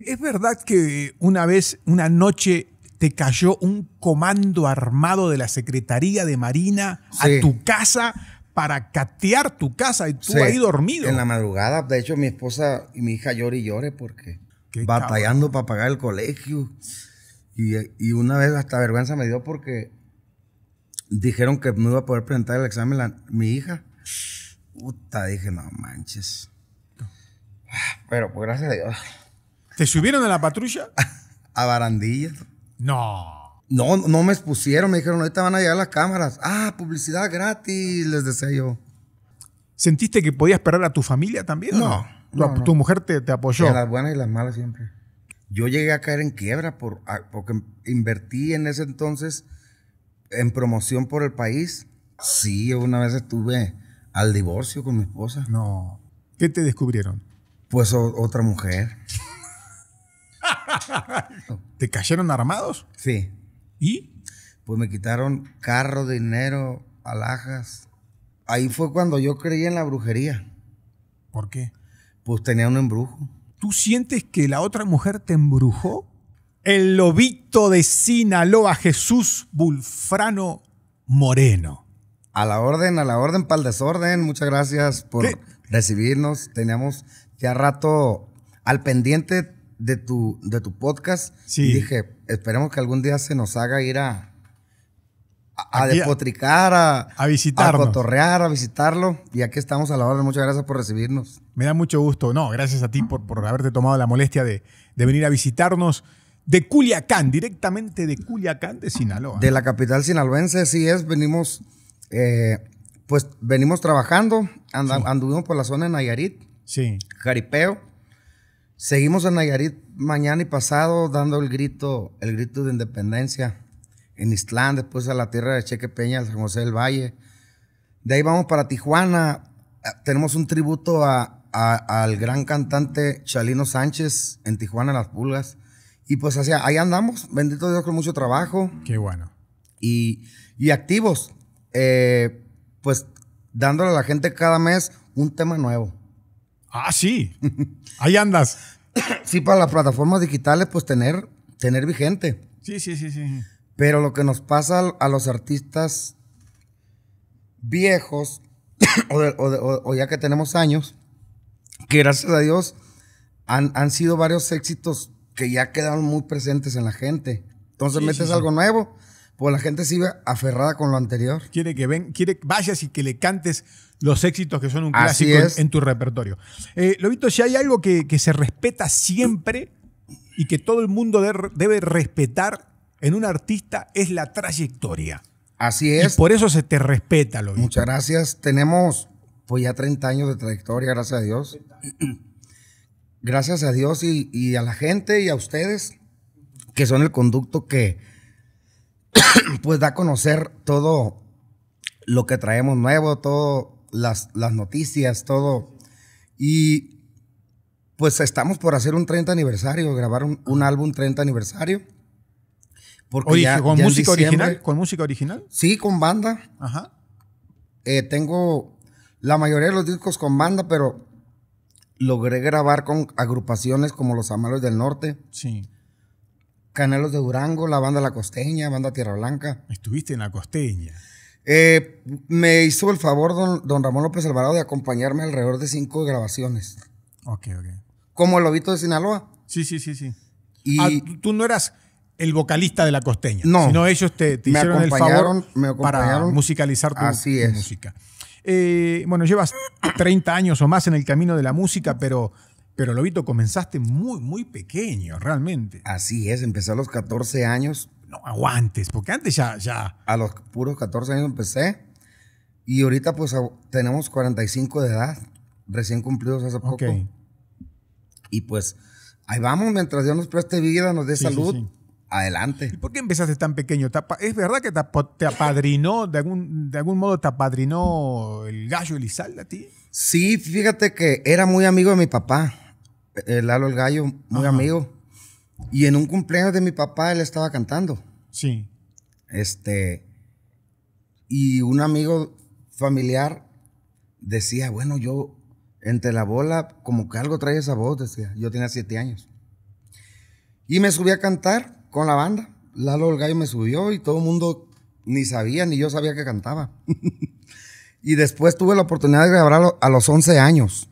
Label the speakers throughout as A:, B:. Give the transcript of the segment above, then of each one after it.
A: ¿Es verdad que una vez, una noche, te cayó un comando armado de la Secretaría de Marina a tu casa para catear tu casa y tú ahí dormido? En la
B: madrugada, de hecho, mi esposa y mi hija lloran y lloran porque batallando para pagar el colegio. Y, una vez hasta vergüenza me dio porque dijeron que no iba a poder presentar el examen la, mi hija. Puta, dije, no manches. Ah, pero pues gracias a Dios ¿Te subieron a la patrulla? a barandilla. No. No, no me expusieron, me dijeron, ahorita van a llegar las cámaras. Ah, publicidad gratis, les deseo. yo.
A: ¿Sentiste que podías esperar a tu familia también? No. tu, mujer te, apoyó. las
B: buenas y las malas siempre. Yo llegué a caer en quiebra por, porque invertí en ese entonces en promoción por el país. Sí, una vez estuve al divorcio con mi esposa. No. ¿Qué te descubrieron? Pues otra mujer. ¿Te cayeron armados? Sí. ¿Y? Pues me quitaron carro, dinero, alhajas. Ahí fue cuando yo creí en la brujería. ¿Por qué? Pues tenía un embrujo. ¿Tú sientes que la otra mujer
A: te embrujó? El lobito de Sinaloa, Jesús
B: Bulfrano Moreno. A la orden, a la orden, para el desorden. Muchas gracias por recibirnos. Teníamos ya rato al pendiente de tu, de tu podcast. Sí. dije, esperemos que algún día se nos haga ir a, a, a despotricar, a, a A cotorrear, a visitarlo. Y aquí estamos a la hora. Muchas gracias por recibirnos. Me da mucho gusto. No, gracias a ti por, por haberte tomado la molestia de,
A: de venir a visitarnos de Culiacán, directamente de Culiacán, de Sinaloa. De la capital
B: sinaloense, sí es. Venimos, eh, pues venimos trabajando. Anduvimos por la zona de Nayarit. Sí. Jaripeo. Seguimos en Nayarit mañana y pasado dando el grito, el grito de independencia en Islán, después a la tierra de Cheque Peña, San José del Valle. De ahí vamos para Tijuana. Ah, tenemos un tributo al gran cantante Chalino Sánchez en Tijuana, Las Pulgas. Y pues hacia ahí andamos, bendito Dios, con mucho trabajo. Qué bueno. Y, activos, eh, pues dándole a la gente cada mes un tema nuevo. Ah, sí. Ahí andas. sí, para las plataformas digitales, pues tener, tener vigente.
A: Sí, sí, sí, sí.
B: Pero lo que nos pasa a los artistas viejos, o, ya que tenemos años, que gracias a Dios han, han, sido varios éxitos que ya quedaron muy presentes en la gente. Entonces metes algo nuevo pues la gente sigue aferrada con lo anterior. Quiere que ven, quiere vayas y que le cantes los éxitos que son
A: un clásico en tu repertorio. Eh, Lobito, si hay algo que, se respeta siempre y que todo el mundo debe respetar en un artista es la trayectoria.
B: Así es. Y por eso se te respeta, Lobito. Muchas gracias. Tenemos pues ya 30 años de trayectoria, gracias a Dios. gracias a Dios y a la gente y a ustedes que son el conducto que pues da a conocer todo lo que traemos nuevo, todas las, noticias, todo. Y pues estamos por hacer un 30 aniversario, grabar un, álbum 30 aniversario. Porque ¿Con música original? ¿Con música original? Sí, con banda. Ajá. Eh, tengo la mayoría de los discos con banda, pero logré grabar con agrupaciones como Los Amalos del Norte. Sí. Canelos de Durango, la banda La Costeña, banda Tierra Blanca. Estuviste en La Costeña. Eh, me hizo el favor don, Ramón López Alvarado de acompañarme alrededor de cinco grabaciones. Ok, ok. Como el Lobito de Sinaloa. Sí, sí, sí, sí. Y ah, tú no eras el vocalista de La Costeña. No. Sino ellos te, hicieron el favor para musicalizar tu, Así es.
A: música. Eh, bueno, llevas 30 años o más en el camino de la música, pero pero Lobito, comenzaste muy, muy pequeño,
B: realmente. Así es, empecé a los 14 años. No aguantes, porque antes ya, ya. A los puros 14 años empecé. Y ahorita pues tenemos 45 de edad, recién cumplidos hace poco. Okay. Y pues ahí vamos, mientras Dios nos preste vida, nos dé salud. Adelante. ¿Y por qué empezaste tan pequeño? ¿Es verdad que
A: te apadrinó, de algún, de algún modo te apadrinó el gallo Elizalde
B: a ti? Sí, fíjate que era muy amigo de mi papá. Eh, Lalo el Gallo, muy amigo. Y en un cumpleaños de mi papá él estaba cantando. Sí. Este. Y un amigo familiar decía, bueno, yo entre la bola, como que algo trae esa voz, decía. Yo tenía siete años. Y me subí a cantar con la banda. Lalo el Gallo me subió y todo el mundo ni sabía, ni yo sabía que cantaba. y después tuve la oportunidad de grabarlo a los 11 años.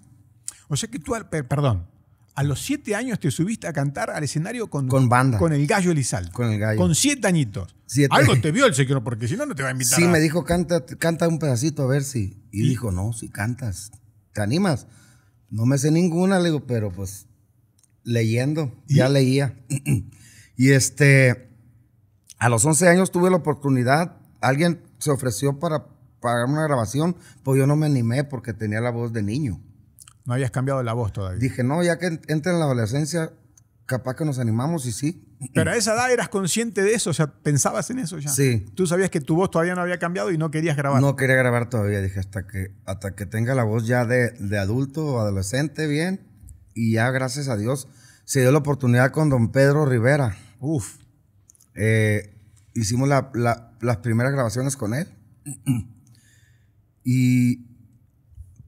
B: O
A: sea que tú, perdón, a los siete años te subiste a cantar al escenario con, con Con el gallo Elizal. Con el gallo. Con siete añitos. Algo te vio el señor, porque si no, no te va
B: a invitar. Sí, me dijo, canta, canta un pedacito a ver si. Y dijo, no, si cantas, ¿te animas? No me sé ninguna, le digo, pero pues leyendo, ya leía. y este, a los once años tuve la oportunidad, alguien se ofreció para pagar una grabación, pues yo no me animé porque tenía la voz de niño. No habías cambiado la voz todavía. Dije, no, ya que entra en la adolescencia, capaz que nos animamos y sí. Pero a esa edad eras consciente de eso, o sea, pensabas en eso ya. Sí. Tú
A: sabías que tu voz todavía no había cambiado y no querías grabar. No
B: quería grabar todavía, dije, hasta que, hasta que tenga la voz ya de, adulto o adolescente, bien. Y ya, gracias a Dios, se dio la oportunidad con don Pedro Rivera. Uf. Eh, hicimos las primeras grabaciones con él. y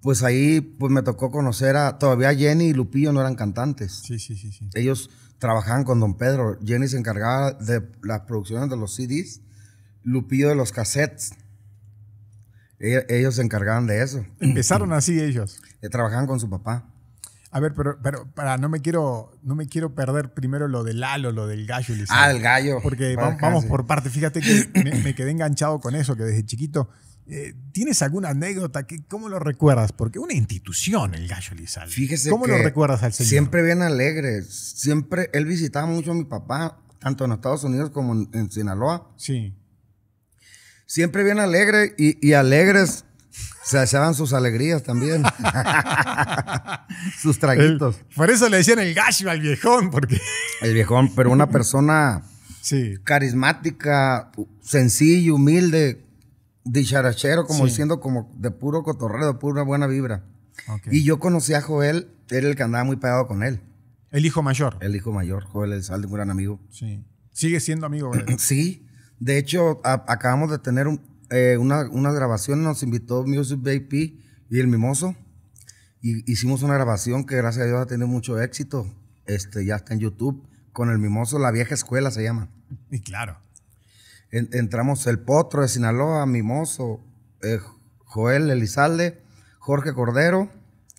B: pues ahí pues me tocó conocer a. Todavía Jenny y Lupillo no eran cantantes. Sí, sí, sí. Ellos trabajaban con Don Pedro. Jenny se encargaba de las producciones de los CDs, Lupillo de los cassettes. E, ellos se encargaban de eso. Empezaron así ellos. Eh, trabajaban con su papá.
A: A ver, pero, pero para, no me quiero, no me quiero perder primero lo del Lalo, lo del gallo, Lizardo. Ah, el gallo. Porque vamos, por parte. Fíjate que me, quedé enganchado con eso, que desde chiquito eh, ¿Tienes alguna anécdota? Que, ¿Cómo lo recuerdas? Porque una institución, el gallo Lizal Fíjese ¿Cómo lo recuerdas al señor? Siempre
B: bien alegre. Siempre él visitaba mucho a mi papá, tanto en Estados Unidos como en, Sinaloa. Sí. Siempre bien alegre y, alegres se hacían sus alegrías también. sus traguitos. por eso le decían el gallo al viejón, porque. el viejón, pero una persona sí. carismática, sencilla, humilde, dicharachero, como diciendo como de puro cotorreo, de pura buena vibra. Y yo conocí a Joel, era el que andaba muy pegado con él. El hijo mayor. El hijo mayor, Joel El de un gran amigo. Sí. Sigue siendo amigo. sí. De hecho, acabamos de tener eh, una, grabación, nos invitó Music Baby y El Mimoso. Y hicimos una grabación que gracias a Dios ha tenido mucho éxito. Este, ya está en YouTube con El Mimoso, La Vieja Escuela se llama. Y claro entramos el Potro de Sinaloa, Mimoso, eh, Joel Elizalde, Jorge Cordero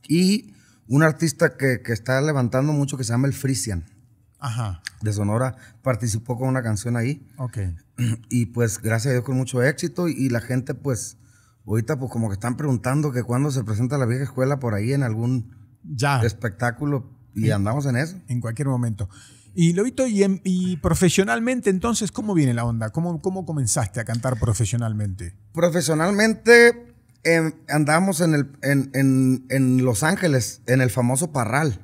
B: y un artista que, que, está levantando mucho que se llama el Frisian. Ajá. De Sonora participó con una canción ahí. Y pues gracias a Dios con mucho éxito y, la gente pues ahorita pues como que están preguntando que cuándo se presenta la vieja escuela por ahí en algún ya. espectáculo y andamos en eso. En cualquier momento.
A: Y Lobito, y, y profesionalmente entonces, ¿cómo viene la onda? ¿Cómo, cómo comenzaste a cantar profesionalmente?
B: Profesionalmente em, andábamos en, el, en, Los Ángeles, en el famoso Parral,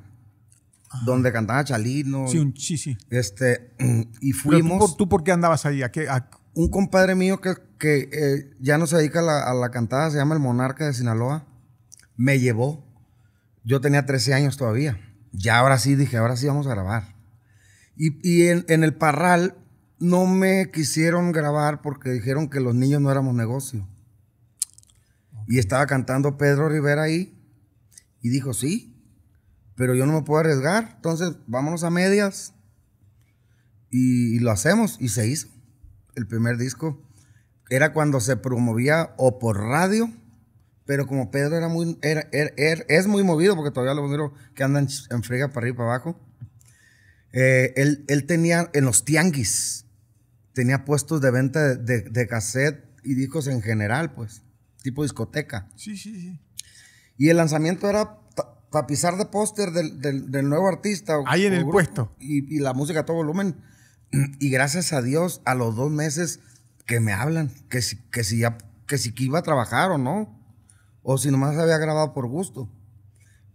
B: ah. donde cantaba Chalino. Sí, sí, sí. Este, y fuimos... tú, por qué andabas ahí? ¿A Un compadre mío que, eh, ya no se dedica a la cantada, se llama El Monarca de Sinaloa, me llevó. Yo tenía 13 años todavía. Ya ahora sí dije, ahora sí vamos a grabar. Y, en, el Parral no me quisieron grabar porque dijeron que los niños no éramos negocio. Y estaba cantando Pedro Rivera ahí y dijo, sí, pero yo no me puedo arriesgar, entonces vámonos a medias. Y, lo hacemos y se hizo. El primer disco era cuando se promovía o por radio pero como Pedro era muy, er, er, es muy movido, porque todavía lo veo que andan en frega para arriba y para abajo, eh, él, tenía en los tianguis, tenía puestos de venta de, de, cassette y discos en general, pues, tipo discoteca. Sí, sí, sí. Y el lanzamiento era tapizar de póster del, nuevo artista. Ahí en el puesto. Y, la música a todo volumen. Y gracias a Dios, a los dos meses que me hablan, que si, que si iba a trabajar o no, o si nomás había grabado por gusto.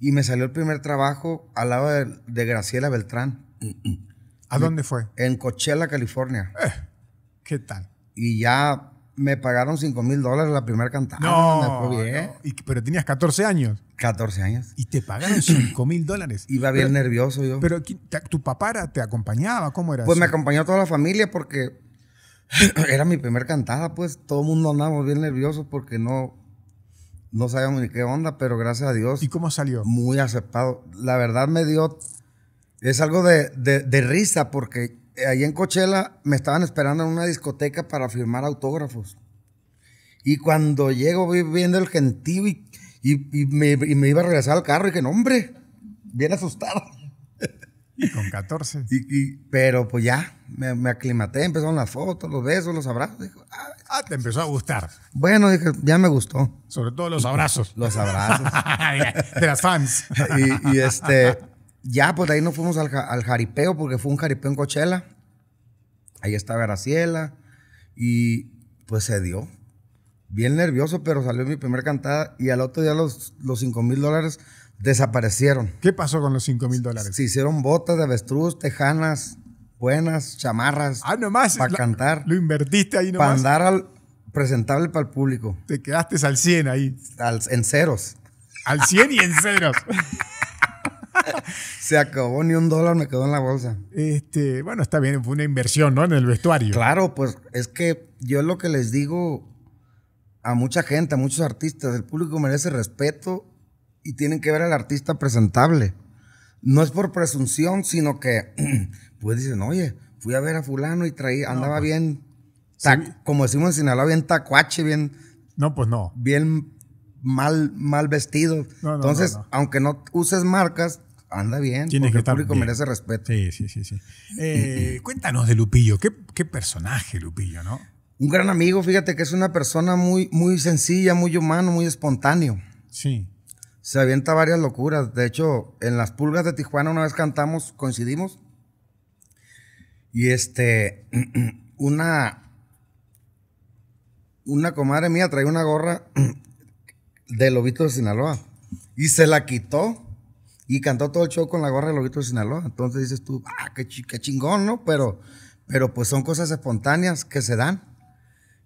B: Y me salió el primer trabajo al lado de Graciela Beltrán ¿A dónde fue? En Coachella, California. Eh, ¿Qué tal? Y ya me pagaron 5 mil dólares la primera cantada. No, fue bien. pero tenías 14 años 14 años. y te pagaron 5 mil dólares. Iba bien nervioso yo. Pero tu papá te acompañaba, ¿cómo era? pues me acompañó toda la familia porque era mi primera cantada, pues todo el mundo andaba bien nervioso porque no, no sabíamos ni qué onda, pero gracias a Dios, ¿Y cómo salió? muy aceptado. La verdad me dio es algo de, risa porque ahí en Coachella me estaban esperando en una discoteca para firmar autógrafos. Y cuando llego, vi viendo el gentío y, y, me, iba a regresar al carro y que no, hombre, bien asustado. Y con 14. pero pues ya, me, me, aclimaté, empezaron las fotos, los besos, los abrazos. ah, te empezó a gustar. Bueno, dije, ya me gustó. Sobre todo los abrazos. Los abrazos. De las fans. y, este, ya, pues de ahí nos fuimos al, al jaripeo, porque fue un jaripeo en Coachella. Ahí estaba Graciela. Y pues se dio. Bien nervioso, pero salió mi primera cantada. Y al otro día los, los 5 mil dólares desaparecieron. ¿Qué pasó con los 5 mil dólares? Se hicieron botas de avestruz, tejanas, buenas, chamarras. Ah, nomás. Para cantar. Lo invertiste ahí nomás. Para andar al presentable para el público. Te quedaste al 100 ahí. Al, en ceros. Al
A: 100 y en ceros.
B: Se acabó, ni un dólar me quedó en la bolsa. Este, bueno, está bien, fue una inversión, ¿no? En el vestuario. Claro, pues es que yo lo que les digo a mucha gente, a muchos artistas, el público merece respeto y tienen que ver al artista presentable. No es por presunción, sino que pues dicen, oye, fui a ver a fulano y traía, andaba pues, bien, como decimos en Sinaloa, bien tacuache, bien... No, pues no. Bien mal, mal vestido. Entonces, aunque no uses marcas, anda bien, porque el público merece respeto. Sí, sí, sí. sí. Eh, cuéntanos de Lupillo, ¿Qué, ¿Qué, personaje Lupillo, ¿no? Un gran amigo, fíjate que es una persona muy, muy sencilla, muy humano, muy espontáneo. Sí. Se avienta varias locuras. De hecho, en las pulgas de Tijuana una vez cantamos, coincidimos. Y este, una, una comadre mía traía una gorra de Lobito de Sinaloa y se la quitó y cantó todo el show con la gorra de Lorito de Sinaloa. Entonces dices tú, ah, qué, chingón, ¿no? Pero, pero pues son cosas espontáneas que se dan.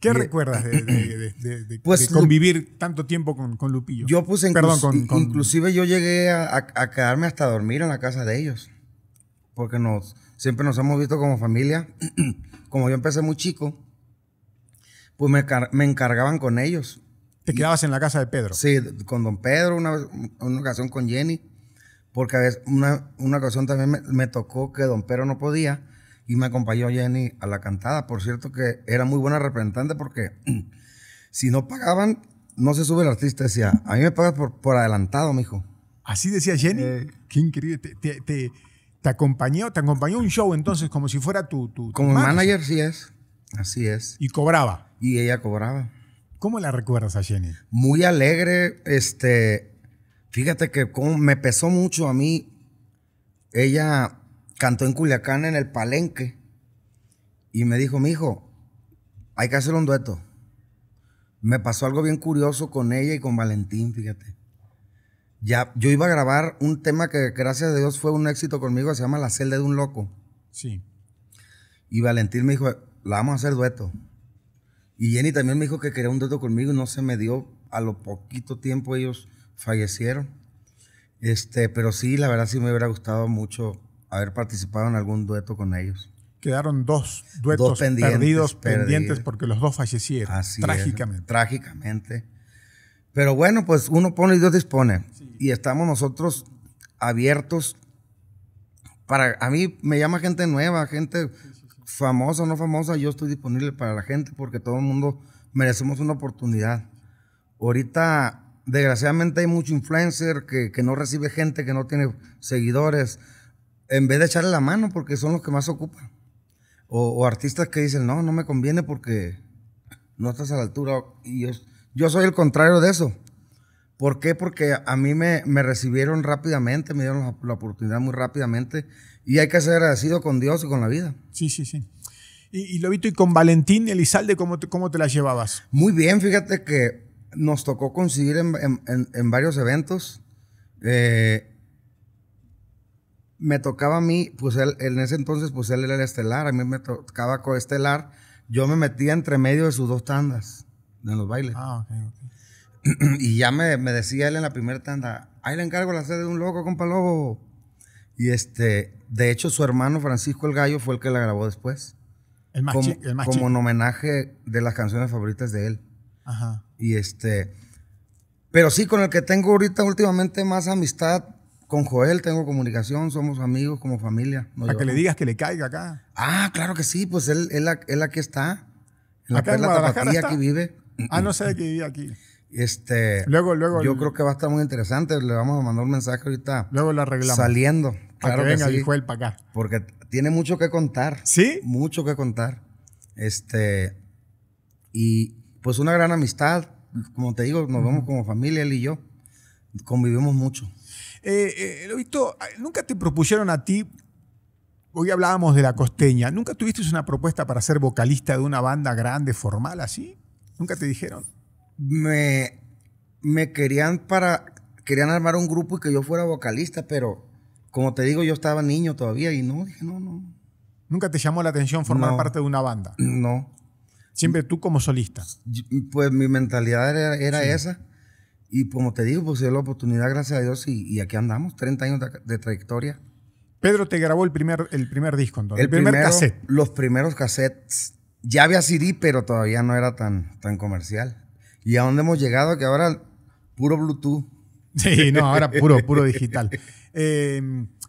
B: ¿Qué recuerdas
A: de, pues convivir tanto tiempo con, con Lupillo? Yo puse Perdón, con,
B: inclusive yo llegué a, quedarme hasta dormir en la casa de ellos. Porque nos, siempre nos hemos visto como familia. como yo empecé muy chico, pues me, me encargaban con ellos. ¿Te quedabas en la casa de Pedro? Sí, con don Pedro, una, una ocasión con Jenny. Porque a veces una, una ocasión también me, tocó que Don Pero no podía y me acompañó Jenny a la cantada. Por cierto que era muy buena representante porque si no pagaban, no se sube el artista. Decía, a mí me pagas por, por adelantado, mijo. Así decía Jenny. Eh, Qué increíble. Te, te, acompañó, te acompañó
A: un show entonces, como si fuera tu. tu, como manager.
B: manager, sí es. Así es. Y cobraba. Y ella cobraba.
A: ¿Cómo la recuerdas a Jenny?
B: Muy alegre, este, Fíjate que me pesó mucho a mí. Ella cantó en Culiacán en el palenque y me dijo, mi hijo, hay que hacer un dueto. Me pasó algo bien curioso con ella y con Valentín, fíjate. Ya, yo iba a grabar un tema que gracias a Dios fue un éxito conmigo, se llama La celda de un loco. Sí. Y Valentín me dijo, la vamos a hacer dueto. Y Jenny también me dijo que quería un dueto conmigo y no se me dio. A lo poquito tiempo ellos fallecieron. Este, pero sí, la verdad sí me hubiera gustado mucho haber participado en algún dueto con ellos.
A: Quedaron dos duetos pendientes, perdidos, pendientes porque los dos fallecieron. Así trágicamente.
B: trágicamente. Pero bueno, pues uno pone y Dios dispone. Y estamos nosotros abiertos. Para, a mí me llama gente nueva, gente famosa o no famosa. Yo estoy disponible para la gente porque todo el mundo merecemos una oportunidad. Ahorita desgraciadamente hay mucho influencer que, no recibe gente, que no tiene seguidores, en vez de echarle la mano porque son los que más ocupan. O, artistas que dicen, no, no me conviene porque no estás a la altura. Y yo, yo soy el contrario de eso. ¿Por qué? Porque a mí me, me recibieron rápidamente, me dieron la, oportunidad muy rápidamente y hay que ser agradecido con Dios y con la vida. Sí, sí, sí. Y, lo Lobito, ¿y con Valentín Elizalde cómo cómo te la llevabas? Muy bien, fíjate que nos tocó conseguir en, varios eventos. Eh, me tocaba a mí, pues en ese entonces, pues él era el estelar, a mí me tocaba estelar Yo me metía entre medio de sus dos tandas en los bailes. Ah, ok, ok. y ya me, decía él en la primera tanda, ahí le encargo la sede de un loco, compa lobo. Y este, de hecho, su hermano Francisco el Gallo fue el que la grabó después. El como, como un homenaje de las canciones favoritas de él. Ajá. Y este. Pero sí, con el que tengo ahorita últimamente más amistad, con Joel tengo comunicación, somos amigos como familia. Para que le digas que le caiga acá. Ah, claro que sí, pues él, aquí está. En la acá vive. Ah, no sé de qué vive aquí. Este, luego, luego. Yo creo que va a estar muy interesante. Le vamos a mandar un mensaje ahorita. Luego lo arreglamos. Saliendo. que venga el Joel para acá. Porque tiene mucho que contar. ¿Sí? Mucho que contar. Este. Y, pues una gran amistad. Como te digo, nos vemos como familia, él y yo. Convivimos mucho. Eh,
A: eh lo visto,
B: ah, nunca te propusieron a ti, hoy
A: hablábamos de la costeña, ¿nunca tuviste una propuesta para ser vocalista de una banda grande, formal, así?
B: ¿Nunca te dijeron? Me, me querían para, querían armar un grupo y que yo fuera vocalista, pero como te digo, yo estaba niño todavía y no, dije, no,
A: no. ¿Nunca te llamó la atención formar parte
B: de una banda? No. Siempre tú como solista. Pues mi mentalidad era, esa. Y como te digo, pues la oportunidad, gracias a Dios, y, aquí andamos, 30 años de, trayectoria. Pedro te grabó el primer, el primer
A: disco, entonces. El, primer cassette.
B: Los primeros cassettes. Ya había CD, pero todavía no era tan, tan comercial. ¿Y a dónde hemos llegado? Que ahora puro Bluetooth. Sí, no, ahora puro, puro digital.
A: Eh,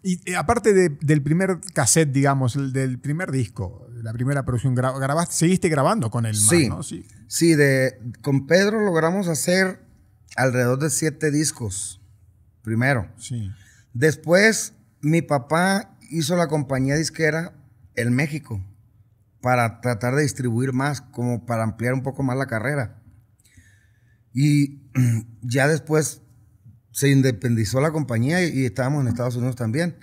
A: y eh, aparte del primer cassette, digamos, del primer disco, la primera producción, grabaste, seguiste grabando con él, sí,
B: Sí, sí de, con Pedro logramos hacer alrededor de siete discos, primero. Sí. Después, mi papá hizo la compañía disquera El México para tratar de distribuir más, como para ampliar un poco más la carrera. Y ya después se independizó la compañía y, estábamos en Estados Unidos también.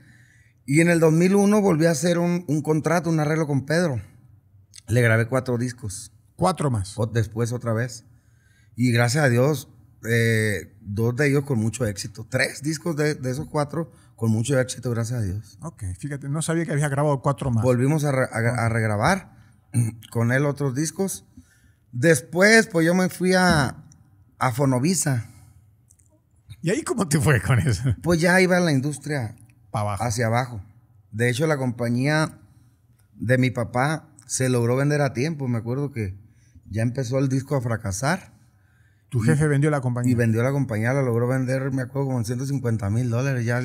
B: Y en el 2001 volví a hacer un, contrato, un arreglo con Pedro. Le grabé cuatro discos. Cuatro más. después otra vez. Y gracias a Dios, eh, dos de ellos con mucho éxito. Tres discos de, esos cuatro con mucho éxito, gracias a Dios. Ok, fíjate, no sabía que había grabado cuatro más. Volvimos a, regrabar con él otros discos. Después, pues yo me fui a Fonovisa ¿Y ahí cómo te fue con eso? Pues ya iba la industria hacia abajo. De hecho, la compañía de mi papá se logró vender a tiempo. Me acuerdo que ya empezó el disco a fracasar tu jefe vendió la compañía. Y vendió la compañía, la logró vender, me acuerdo, como 150 mil dólares. Ya,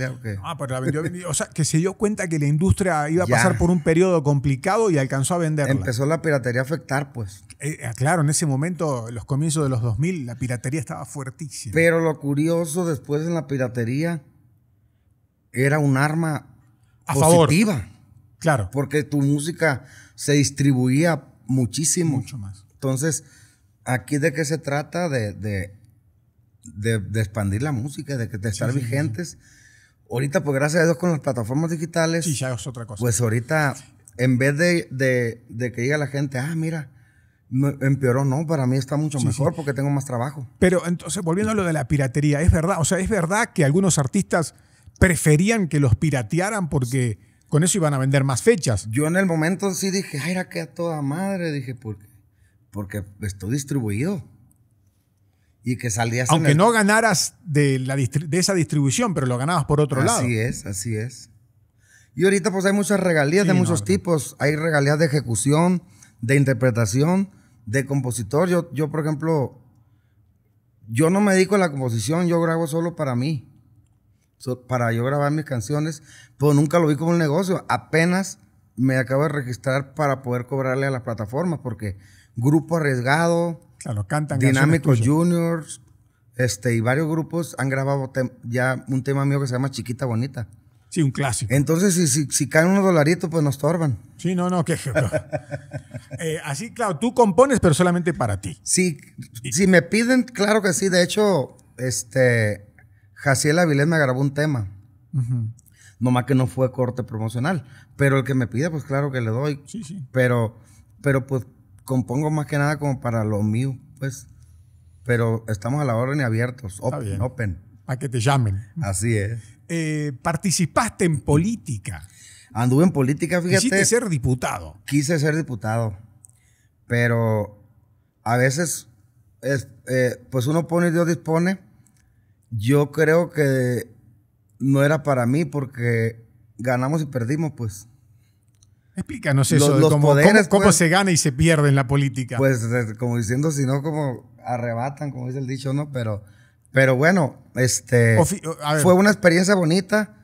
B: Ah,
A: pero la vendió, O
B: sea, que se dio cuenta que la industria iba a pasar
A: por un periodo complicado y alcanzó a venderla. Empezó la piratería a afectar, pues. Eh, ah, claro, en ese momento, los comienzos de los 2000, la piratería estaba fuertísima.
B: Pero lo curioso después en la piratería era un arma a positiva. Claro. Porque tu música se distribuía muchísimo. Mucho más. Entonces aquí de qué se trata de, de, expandir la música, de, estar vigentes. Ahorita, pues gracias a Dios con las plataformas digitales. Sí, ya es otra cosa. Pues ahorita, en vez de, de que diga la gente, ah, mira, Empeoró, no, para mí está mucho mejor porque tengo más trabajo. Pero entonces, volviendo a lo de la piratería, es verdad, o sea, es verdad que
A: algunos artistas preferían que los piratearan porque con eso iban a vender más fechas.
B: Yo en el momento sí dije, ay, era que a toda madre, dije, porque porque estoy distribuido. Y que salías. Aunque no
A: ganaras de, esa
B: distribución, pero lo ganabas por otro lado. Así es, así es. Y ahorita pues hay muchas regalías de muchos tipos. Hay regalías de ejecución, de interpretación, de compositor. Yo, yo, por ejemplo, yo no me dedico a la composición, yo grabo solo para mí. para yo grabar mis canciones, Pues nunca lo vi como un negocio. Apenas me acabo de registrar para poder cobrarle a las plataformas, porque Grupo Arriesgado, claro, cantan Dinámicos Juniors, este, y varios grupos han grabado ya un tema mío que se llama Chiquita Bonita. Sí, un clásico. Entonces, si, caen unos dolaritos, pues nos torban. Sí, no, no, qué eh, así, claro, tú compones, pero solamente para ti. Sí, si me piden, claro que sí. De hecho, este, Jaciel Avilés me grabó un tema. No más Nomás que no fue corte promocional. Pero el que me pida, pues claro que le doy. Sí, sí. Pero, pero pues compongo más que nada como para lo mío, pues. Pero estamos a la orden y abiertos, open, open. A que te llamen. Así es. Eh, participaste en política. Anduve en política, fíjate. quise ser diputado. Quise ser diputado. Pero a veces, eh, pues uno pone y Dios dispone. Yo creo que no era para mí porque ganamos y perdimos, pues.
A: Explícanos eso, los, cómo, pues. se
B: gana y se pierde en la política. Pues como diciendo, si no, como arrebatan, como dice el dicho, ¿no? Pero, pero bueno, este, fue una experiencia bonita.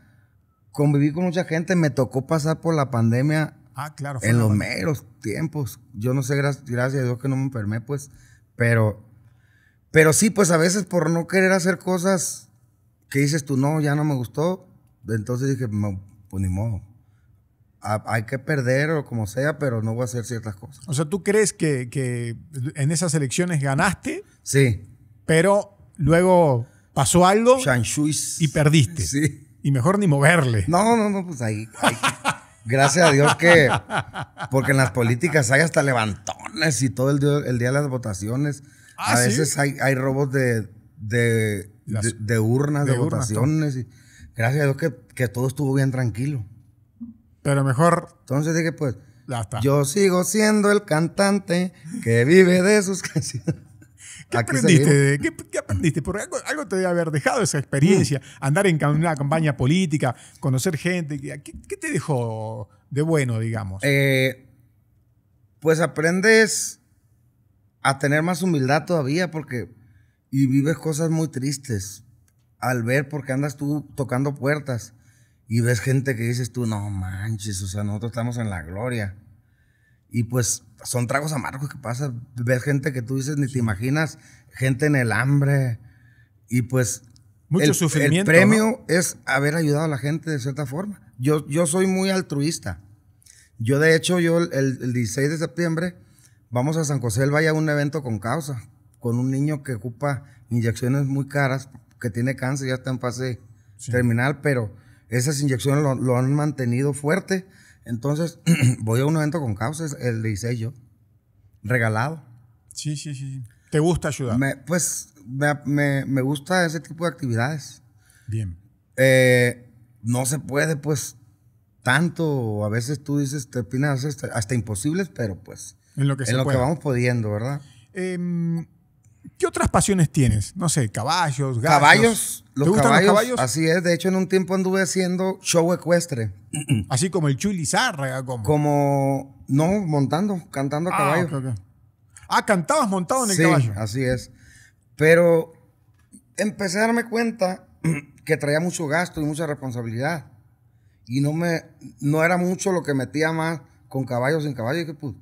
B: Conviví con mucha gente, me tocó pasar por la pandemia
A: ah, en los meros
B: tiempos. Yo no sé, gracias, a Dios que no me enfermé, pues, pero, pero sí, pues a veces por no querer hacer cosas que dices tú, no, ya no me gustó, entonces dije, pues ni modo hay que perder o como sea, pero no voy a hacer ciertas cosas.
A: O sea, ¿tú crees que, en esas elecciones ganaste? Sí. Pero luego pasó algo y
B: perdiste. Sí. Y mejor ni moverle. No, no, no, pues ahí. gracias a Dios que. Porque en las políticas hay hasta levantones y todo el día, día de las votaciones. Ah, a veces hay, hay, robos de, urnas, de, votaciones. gracias a Dios que todo estuvo bien tranquilo. Pero mejor. Entonces dije, pues. Ya está. Yo sigo siendo el cantante que vive de sus canciones. ¿Qué aprendiste? ¿Qué, aprendiste? Porque algo, te debe haber dejado esa experiencia, mm.
A: andar en una campaña política, conocer gente. ¿Qué, qué te dejó de bueno, digamos?
B: Eh, pues aprendes a tener más humildad todavía porque y vives cosas muy tristes al ver por qué andas tú tocando puertas y ves gente que dices tú, no manches, o sea, nosotros estamos en la gloria. Y pues son tragos amargos que pasa. Ves gente que tú dices ni te imaginas, gente en el hambre. Y pues. Mucho el, sufrimiento. El premio es haber ayudado a la gente de cierta forma. Yo, yo soy muy altruista. Yo, de hecho, yo el, 16 de septiembre vamos a San José del Valle a un evento con causa, con un niño que ocupa inyecciones muy caras, que tiene cáncer, ya está en fase terminal, pero esas inyecciones lo, han mantenido fuerte. Entonces, voy a un evento con causa, el de yo, regalado. Sí, sí, sí. ¿Te gusta ayudar? pues me, gusta ese tipo de actividades. Bien. Eh, no se puede, pues, tanto. A veces tú dices, te opinas este, hasta, imposibles, pero pues. En lo que, en lo que vamos pudiendo, ¿verdad?
A: Em, ¿Qué otras pasiones tienes? No sé,
B: caballos,
A: gatos. Caballos, los, ¿Te gustan caballos, los caballos, Así
B: es, de hecho en un tiempo anduve haciendo show ecuestre. Así como el Chulizarra. como. no, montando, cantando a ah, Ah, cantabas montado en el sí, Así es. Pero empecé a darme cuenta que traía mucho gasto y mucha responsabilidad. Y no me no era mucho lo que metía más con caballos sin caballo. Y pudo pues,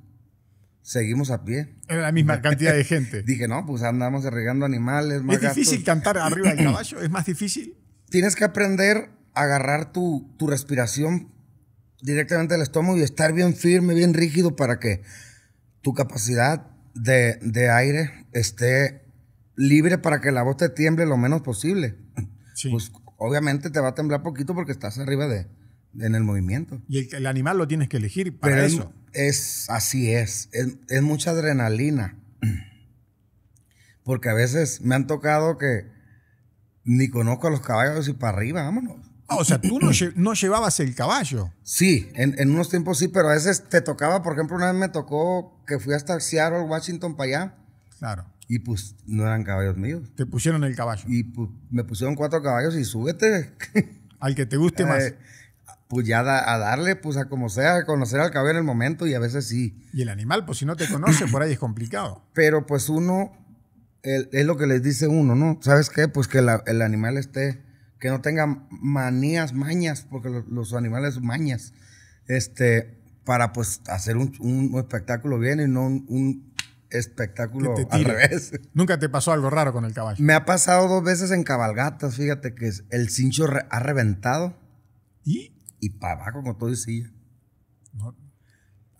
B: seguimos a pie.
A: Era la misma cantidad de gente.
B: Dije, no, pues andamos arreglando animales. ¿Es difícil cantar arriba del caballo? ¿Es más difícil? Tienes que aprender a agarrar tu, respiración directamente del estómago y estar bien firme, bien rígido para que tu capacidad de, aire esté libre para que la voz te tiemble lo menos posible. Sí. Pues obviamente te va a temblar poquito porque estás arriba de, en el movimiento.
A: Y el, animal lo tienes que elegir
B: para Pero eso. Es, así es. es. mucha adrenalina. Porque a veces me han tocado que ni conozco a los caballos y para arriba, vámonos. Ah, o sea, tú no, llevabas el caballo. Sí, en, unos tiempos sí, pero a veces te tocaba, por ejemplo, una vez me tocó que fui hasta Seattle, Washington, para allá. Claro. Y pues no eran caballos míos. Te pusieron el caballo. Y pues, me pusieron cuatro caballos y súbete. Al que te guste más. Eh, pues ya a darle, pues a como sea, a conocer al caballo en el momento y a veces sí. Y el animal, pues si no te conoce, por ahí es complicado. Pero pues uno, es lo que les dice uno, ¿no? ¿Sabes qué? Pues que el animal esté, que no tenga manías, mañas, porque los, animales mañas, este, para pues hacer un, espectáculo bien y no un, espectáculo al
A: revés. ¿Nunca te pasó algo raro con el caballo?
B: Me ha pasado dos veces en cabalgatas, fíjate que el cincho ha reventado. ¿Y? y para abajo con todo y silla.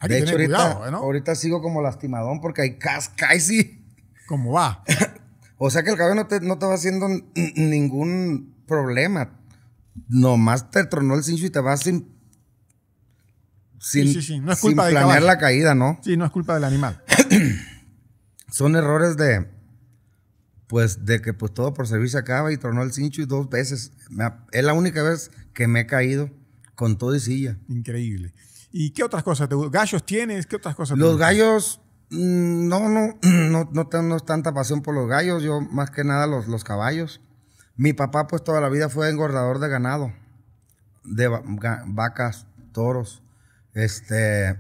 B: de hecho, ¿eh, ahorita, sigo como lastimadón porque hay y... ¿Cómo va? o sea que el cabello no te, va haciendo ningún problema. Nomás te tronó el cincho y te vas sin. Sin, sí, culpa sin planear la caída, ¿no? Sí, no es culpa del animal. Son errores de. Pues de que pues todo por servicio acaba y tronó el cincho y dos veces. es la única vez que me he caído con todo y silla. Increíble. ¿Y qué otras cosas te ¿Gallos tienes? ¿Qué otras cosas? Los gallos, mm, no, no, no, no, tengo tanta pasión por los gallos, yo más que nada los, los caballos. Mi papá pues toda la vida fue engordador de ganado, de vacas, toros. Este,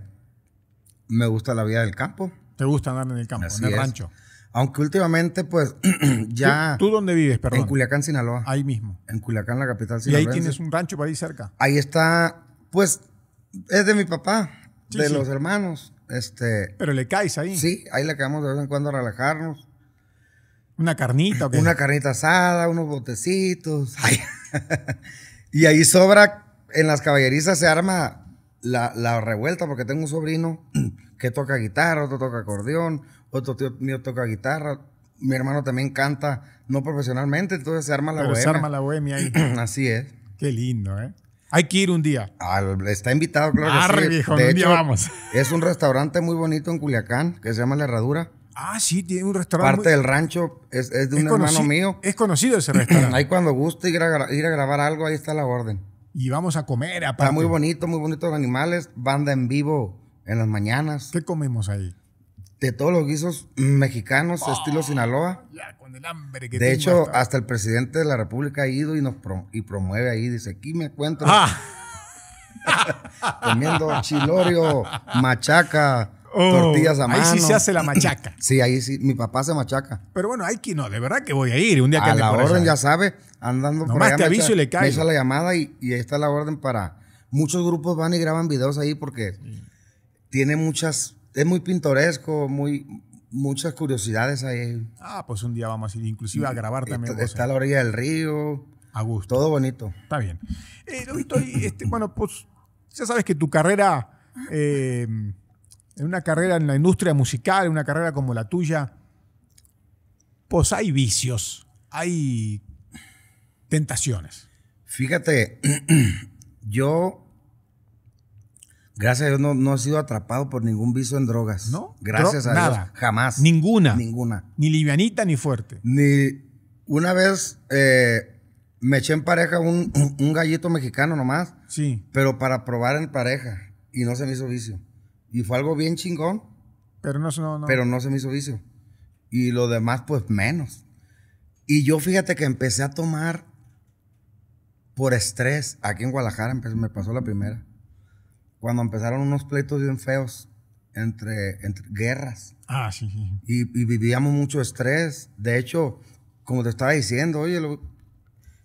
B: me gusta la vida del campo. ¿Te gusta andar en el campo, en el rancho? Aunque últimamente, pues, ya... ¿Tú, dónde vives, perdón? En Culiacán, Sinaloa. Ahí mismo. En Culiacán, la capital Sinaloa. ¿Y ahí tienes un
A: rancho para ir cerca?
B: Ahí está, pues, es de mi papá, de los hermanos. Este, Pero le caes ahí. Sí, ahí le caemos de vez en cuando a relajarnos. ¿Una carnita Una carnita asada, unos botecitos. y ahí sobra, en las caballerizas se arma la, la revuelta, porque tengo un sobrino que toca guitarra, otro toca acordeón, otro tío mío toca guitarra, mi hermano también canta, no profesionalmente, entonces se arma la bohemia. se arma la bohemia ahí. Así es. Qué lindo, ¿eh? Hay que ir un día. está invitado, claro que sí. viejo, un día vamos. Es un restaurante muy bonito en Culiacán que se llama La Herradura. Ah, sí, tiene un restaurante. Parte del rancho es, de un hermano mío. Es conocido ese restaurante. ahí cuando guste ir a, ir a grabar algo, ahí está la orden. Y vamos a comer aparte. Está muy bonito, muy bonito los animales, banda en vivo en las mañanas. ¿Qué comemos ahí? de todos los guisos mexicanos, estilo ah, Sinaloa. Ya,
A: con el hambre que de hecho,
B: hasta... el presidente de la República ha ido y nos y promueve ahí. Dice, aquí me encuentro ah. comiendo chilorio, machaca, oh, tortillas a mano. Ahí sí se hace la machaca. sí, ahí sí. Mi papá hace machaca.
A: Pero bueno, hay que no, de verdad que voy a ir. Un día que A la orden, ya sabe, andando Nomás te aviso y le cae hizo la
B: llamada y, ahí está la orden para... Muchos grupos van y graban videos ahí porque... Tiene muchas es muy pintoresco, muy muchas curiosidades ahí. Ah, pues un día vamos a ir inclusive a grabar también. Está, está a la orilla del río. A gusto. Todo
A: bonito. Está bien. Eh, este, bueno, pues ya sabes que tu carrera, en eh, una carrera en la industria musical, en una carrera como la tuya, pues hay vicios, hay tentaciones.
B: Fíjate, yo Gracias a Dios no, no he sido atrapado por ningún vicio en drogas. ¿No? Gracias a Dios. Jamás. Ninguna. Ninguna. Ni livianita ni fuerte. Ni. Una vez eh, me eché en pareja un, gallito mexicano nomás. Sí. Pero para probar en pareja. Y no se me hizo vicio. Y fue algo bien chingón. Pero no, no, Pero no se me hizo vicio. Y lo demás, pues menos. Y yo fíjate que empecé a tomar por estrés. Aquí en Guadalajara me pasó la primera cuando empezaron unos pleitos bien feos entre, entre guerras. Ah, sí, Y, vivíamos mucho estrés. De hecho, como te estaba diciendo, oye,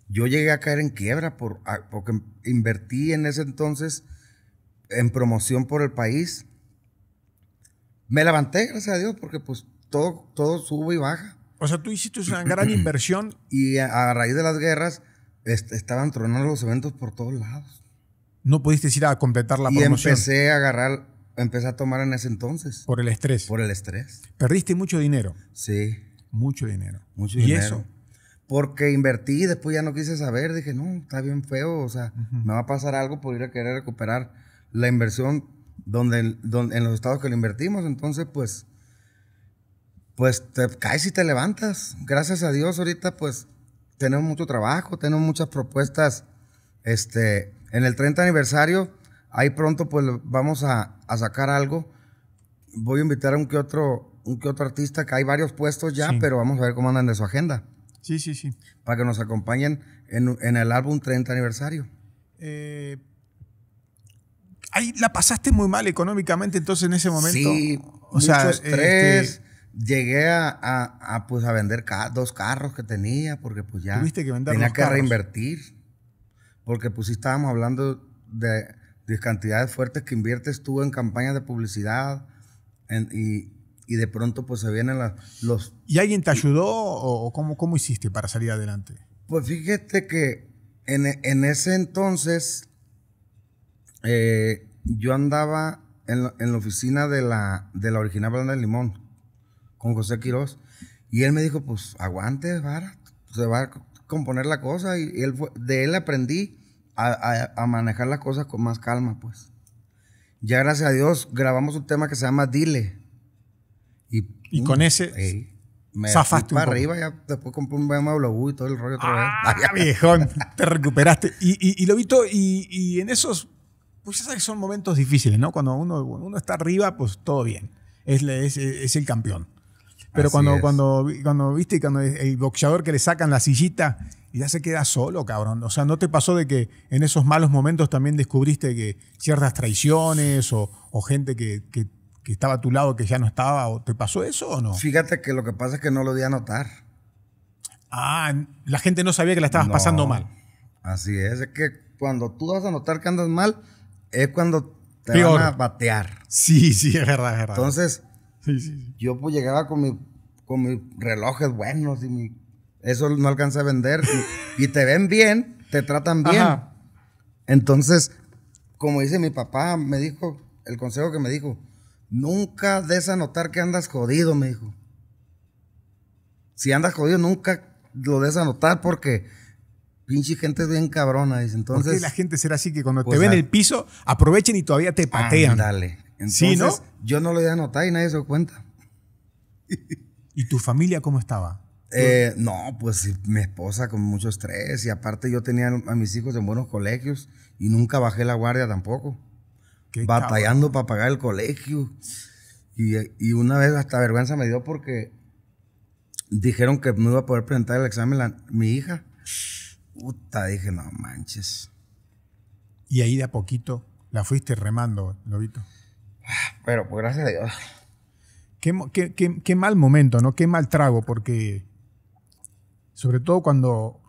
B: yo llegué a caer en quiebra por, porque invertí en ese entonces en promoción por el país. Me levanté, gracias a Dios, porque pues todo, todo sube y baja. O sea, tú hiciste una gran inversión. Y a, raíz de las guerras este, estaban tronando los eventos por todos lados no pudiste ir a completar la promoción. Y empecé a agarrar, empecé a tomar en ese entonces. Por el estrés. Por el estrés. Perdiste mucho dinero. Sí. Mucho dinero. Mucho ¿Y dinero. eso? Porque invertí, después ya no quise saber, dije, no, está bien feo, o sea, me va a pasar algo por ir a querer recuperar la inversión donde, en los estados que lo invertimos, entonces pues, pues te caes y te levantas. Gracias a Dios ahorita pues tenemos mucho trabajo, tenemos muchas propuestas este, en el 30 aniversario, ahí pronto pues vamos a, sacar algo. Voy a invitar a un que otro, que otro artista, que hay varios puestos ya, pero vamos a ver cómo andan de su agenda. Sí, sí, sí. Para que nos acompañen en, el álbum 30 aniversario. Eh, ahí la pasaste muy mal
A: económicamente entonces en ese momento. Sí, este,
B: Llegué a, a, pues, vender dos carros que tenía porque pues ya ¿Tuviste que tenía que reinvertir porque pues sí estábamos hablando de, cantidades fuertes que inviertes tú en campañas de publicidad y, de pronto pues se vienen los... ¿Y alguien te ayudó o cómo, cómo hiciste para salir adelante? Pues fíjate que en, ese entonces eh, yo andaba en la, oficina de la, de la original Blanda del Limón con José Quirós y él me dijo pues aguante, vara, se va componer la cosa y él de él aprendí a, a, manejar las cosas con más calma, pues. Ya gracias a Dios grabamos un tema que se llama Dile. Y, y con
A: ese me zafaste un poco. arriba,
B: ya después compré un BMW y todo el rollo otra vez. Ah, viejón, te
A: recuperaste. Y, y, lo visto, y, y en esos, pues ya sabes que son momentos difíciles, ¿no? Cuando uno, uno está arriba, pues todo bien. Es, es, es el campeón. Pero cuando, cuando, cuando, viste, cuando el boxeador que le sacan la sillita y ya se queda solo, cabrón. O sea, ¿no te pasó de que en esos malos momentos también descubriste que ciertas traiciones o, gente que, estaba a tu lado que ya no estaba? ¿o ¿Te pasó eso o no?
B: Fíjate que lo que pasa es que no lo di a notar. Ah, la gente no sabía que la estabas pasando mal. Así es, es que cuando tú vas a notar que andas mal, es cuando te van a batear. Sí, sí, es verdad, es verdad. Entonces, yo pues llegaba con, mis relojes buenos y eso no alcanza a vender. y, te ven bien, te tratan bien. Entonces, como dice mi papá, me dijo, el consejo que me dijo, nunca desanotar que andas jodido, me dijo. Si andas jodido, nunca lo des porque pinche gente es bien cabrona. Dice. Entonces, ¿Por qué la gente será así que cuando te pues, ven ah el piso, aprovechen y todavía te patean? Dale,
A: entonces,
B: yo no lo había anotado y nadie se dio cuenta. ¿Y tu familia cómo estaba? Eh, no, pues mi esposa con mucho estrés y aparte yo tenía a mis hijos en buenos colegios y nunca bajé la guardia tampoco. batallando para pagar el colegio. Y, una vez hasta vergüenza me dio porque dijeron que no iba a poder presentar el examen la, mi hija. Puta, dije, no manches.
A: Y ahí de a poquito la fuiste remando, Lobito.
B: Pero pues gracias a Dios.
A: Qué, mal momento, ¿no? Qué mal trago, porque sobre todo cuando,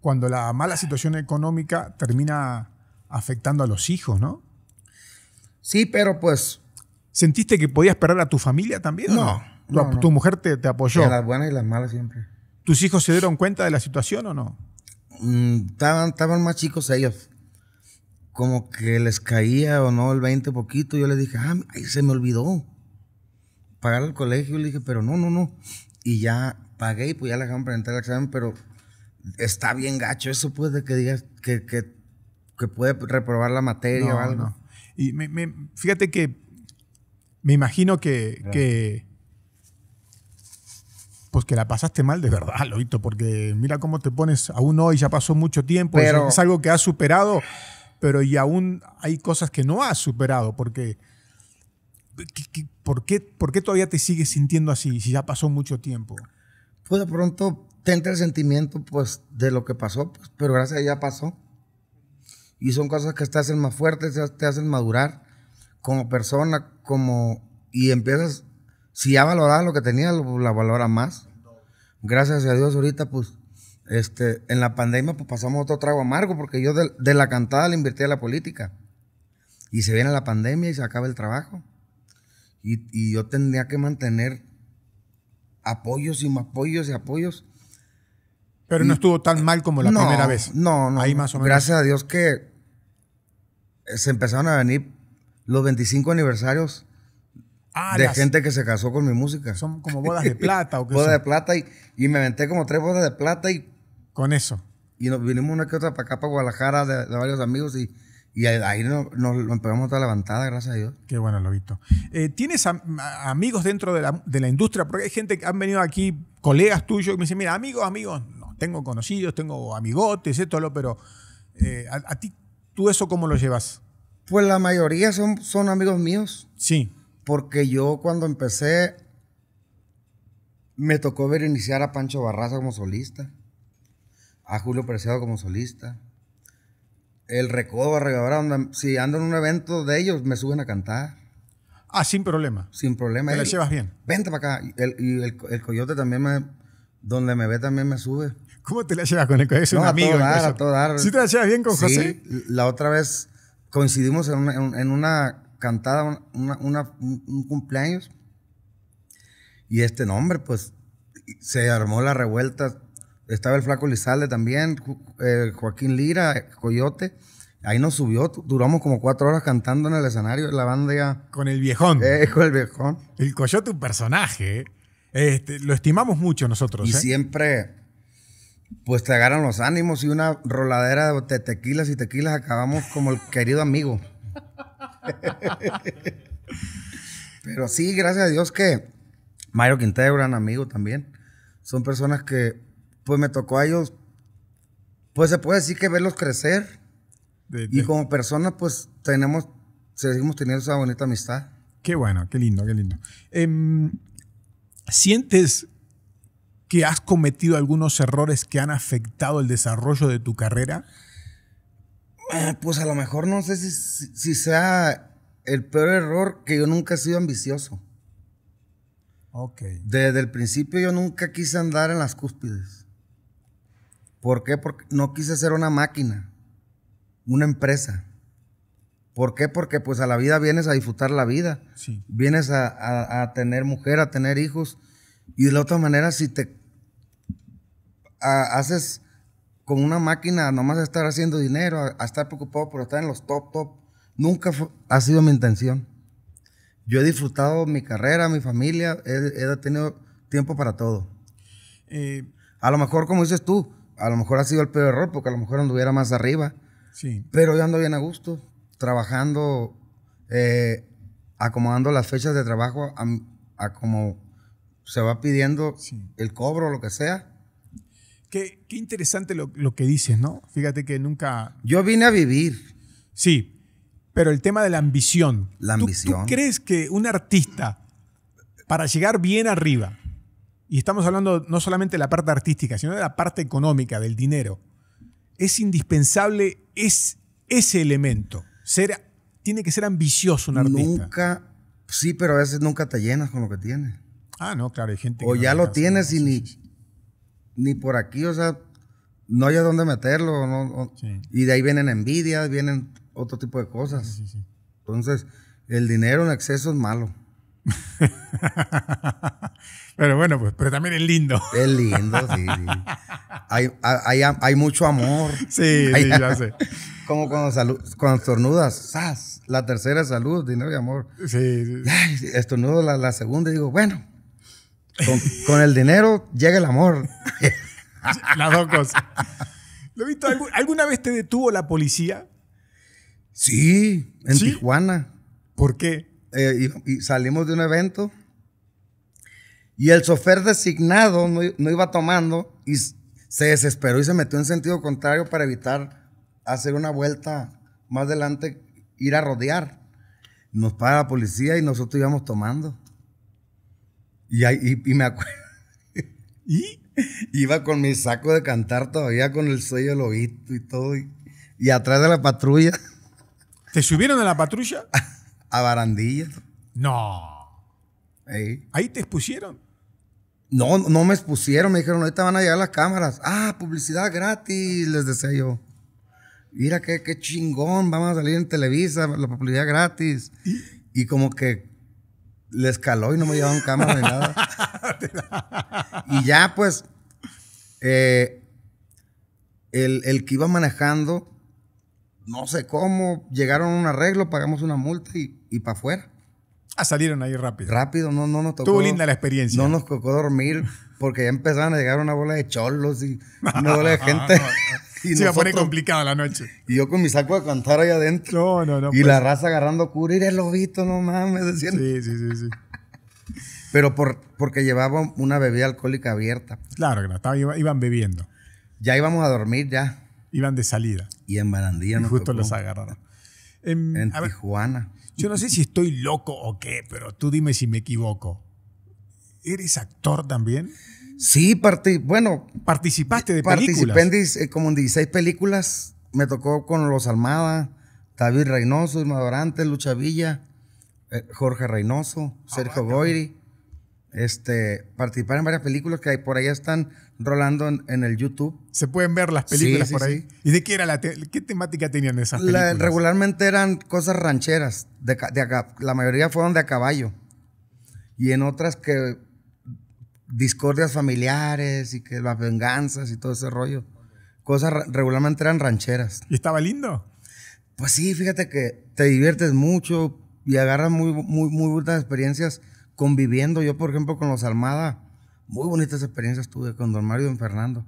A: cuando la mala situación económica termina afectando a los hijos, ¿no? Sí, pero pues... ¿Sentiste que podías esperar a tu familia también? No. Tu, mujer te, te apoyó. las buenas
B: y las malas siempre. ¿Tus hijos se dieron cuenta de la situación o no? Mm, estaban, estaban más chicos ellos como que les caía o no el 20 poquito, yo le dije, ah, ahí se me olvidó pagar el colegio. Le dije, pero no, no, no. Y ya pagué y pues ya le dejaron presentar el examen, pero está bien gacho eso, puede que digas que, que, puede reprobar la materia o algo. Y me, fíjate que
A: me imagino que, que, Pues que la pasaste mal de verdad, Loito, porque mira cómo te pones aún hoy, ya pasó mucho tiempo, es algo que has superado pero y aún hay cosas que no has superado, porque ¿por qué, por qué todavía te sigues sintiendo así si ya pasó mucho tiempo?
B: Pues de pronto te entra el sentimiento pues de lo que pasó, pues, pero gracias ya pasó. Y son cosas que te hacen más fuerte, te hacen madurar como persona, como y empiezas si ya valorabas lo que tenías, la valoras más. Gracias a Dios ahorita pues este, en la pandemia pues pasamos otro trago amargo porque yo de, la cantada le invertí a la política. Y se viene la pandemia y se acaba el trabajo. Y, yo tendría que mantener apoyos y más apoyos y apoyos. Pero no estuvo tan mal como la primera vez. No, no. más Gracias a Dios que eh, se empezaron a venir los 25 aniversarios ah, de gente que se casó con mi música. Son como bodas de plata o qué. bodas de plata y, me aventé como tres bodas de plata y con eso. Y nos vinimos una que otra para acá, para Guadalajara, de, varios amigos y... Y ahí nos, nos, a pegamos toda levantada, gracias a Dios. Qué bueno,
A: Lobito. Eh, ¿Tienes amigos dentro de la, de la, industria? Porque hay gente que han venido aquí, colegas tuyos, que me dicen, mira, amigos, amigos, no, tengo conocidos, tengo amigotes, esto, lo, pero
B: eh, a, ti, ¿tú eso cómo lo llevas? Pues la mayoría son, son amigos míos. Sí. Porque yo cuando empecé, me tocó ver iniciar a Pancho Barraza como solista a Julio Preciado como solista. El Recodo, Arreglador. si ando en un evento de ellos, me suben a cantar. Ah, sin problema. Sin problema. Te la llevas bien. Vente para acá. El, y el, Coyote también me. Donde me ve también me sube. ¿Cómo te
A: la llevas con el Coyote? Es un amigo. Todo todo dar. ¿Sí te la llevas bien con José?
B: La otra vez coincidimos en una, cantada, un, un, cumpleaños. Y este nombre, pues, se armó la revuelta. Estaba el Flaco Lizalde también, eh, Joaquín Lira, Coyote. Ahí nos subió, duramos como cuatro horas cantando en el escenario, la banda ya... Con el viejón. Eh, con el viejón.
A: El Coyote, un personaje. Eh. Este, lo estimamos
B: mucho nosotros. Y siempre, pues te agarran los ánimos y una roladera de tequilas y tequilas acabamos como el querido amigo. Pero sí, gracias a Dios que Mario Quintero, gran amigo también. Son personas que pues me tocó a ellos, pues se puede decir que verlos crecer. Y como personas, pues tenemos, seguimos teniendo esa bonita amistad. Qué bueno, qué lindo, qué lindo. Em, ¿Sientes
A: que has cometido algunos errores que han afectado el desarrollo de tu carrera?
B: Eh, pues a lo mejor no sé si, si, sea el peor error que yo nunca he sido ambicioso. Ok. Desde el principio yo nunca quise andar en las cúspides. ¿Por qué? Porque no quise ser una máquina, una empresa. ¿Por qué? Porque pues a la vida vienes a disfrutar la vida. Vienes a, a, tener mujer, a tener hijos. Y de la otra manera, si te haces con una máquina, nomás a estar haciendo dinero, a, estar preocupado por estar en los top, top, nunca ha sido mi intención. Yo he disfrutado mi carrera, mi familia, he, tenido tiempo para todo. Eh, a lo mejor, como dices tú, a lo mejor ha sido el peor error, porque a lo mejor anduviera más arriba. Sí. Pero yo ando bien a gusto, trabajando, eh, acomodando las fechas de trabajo a, como se va pidiendo el cobro, lo que sea. Qué, interesante lo, que dices, ¿no? Fíjate que nunca...
A: Yo vine a vivir. Sí, pero el tema de la ambición. La ambición. tú crees que un artista, para llegar bien arriba, y estamos hablando no solamente de la parte artística, sino de la parte económica, del dinero, es indispensable
B: es, ese elemento. tiene que ser ambicioso un artista. Nunca, sí, pero a veces nunca te llenas con lo que tienes. Ah, no, claro, hay gente. O ya lo tienes y ni, por aquí, o sea, no hay a dónde meterlo. Y de ahí vienen envidias, vienen otro tipo de cosas. Entonces, el dinero en exceso es malo. pero bueno, pues, pero también es lindo. Es lindo, sí. Hay, mucho amor. Sí, Como cuando, salud, estornudas, La tercera es salud, dinero y amor. Sí, estornudo la, segunda y digo, bueno, con, el dinero llega el amor.
A: Las dos cosas. ¿Lo visto? ¿Alguna vez te detuvo
B: la policía? Sí, en Tijuana. ¿Por qué? Eh, y, salimos de un evento y el chofer designado no, iba tomando y se desesperó y se metió en sentido contrario para evitar hacer una vuelta más adelante, ir a rodear. Nos para la policía y nosotros íbamos tomando. Y, me acuerdo. Iba con mi saco de cantar todavía, con el sello lobito y todo. Y, y atrás de la patrulla. ¿Te subieron a la patrulla? a barandillas. No. Ahí te expusieron. No, no me expusieron. Me dijeron, ahorita van a llegar las cámaras. Ah, publicidad gratis, les decía yo. Mira qué, chingón, vamos a salir en Televisa, la publicidad gratis. Y como que les caló y no me llevaron cámara ni nada. y ya, pues, eh, el, el que iba manejando no sé cómo, llegaron a un arreglo, pagamos una multa y, para afuera. Ah, salieron ahí rápido. Rápido, no, no nos tocó. Tuvo linda la experiencia. No nos tocó dormir porque ya empezaban a llegar una bola de cholos y una bola de gente. y Se a poner complicada la noche. Y yo con mi saco de cantar ahí adentro. No, no, no. Y la pues. raza agarrando cura, y el lobito, no mames. Sí, sí, sí, sí. Pero por, porque llevaba una bebida alcohólica abierta. Claro, iban bebiendo. Ya íbamos a dormir, ya. Iban de salida
A: en justo los agarraron. En, Tijuana. yo no sé si estoy loco o qué, pero tú dime si me equivoco. ¿Eres actor también? Sí,
B: bueno. ¿Participaste de participé películas? Participé eh, como en 16 películas. Me tocó con Los Almada, David Reynoso, Irma Dorantes, Lucha Villa, eh, Jorge Reynoso, ah, Sergio ah, este, participar en varias películas que hay por ahí están rolando en, el YouTube. Se pueden ver las películas por ahí. ¿Y de qué era la qué
A: temática tenían esas películas?
B: regularmente eran cosas rancheras, de, de la mayoría fueron de a caballo. Y en otras que discordias familiares y que las venganzas y todo ese rollo. Cosas regularmente eran rancheras. ¿Y estaba lindo? Pues sí, fíjate que te diviertes mucho y agarras muy, muy, muy buenas experiencias conviviendo yo, por ejemplo, con los Almada. Muy bonitas experiencias tuve con don Mario y don Fernando.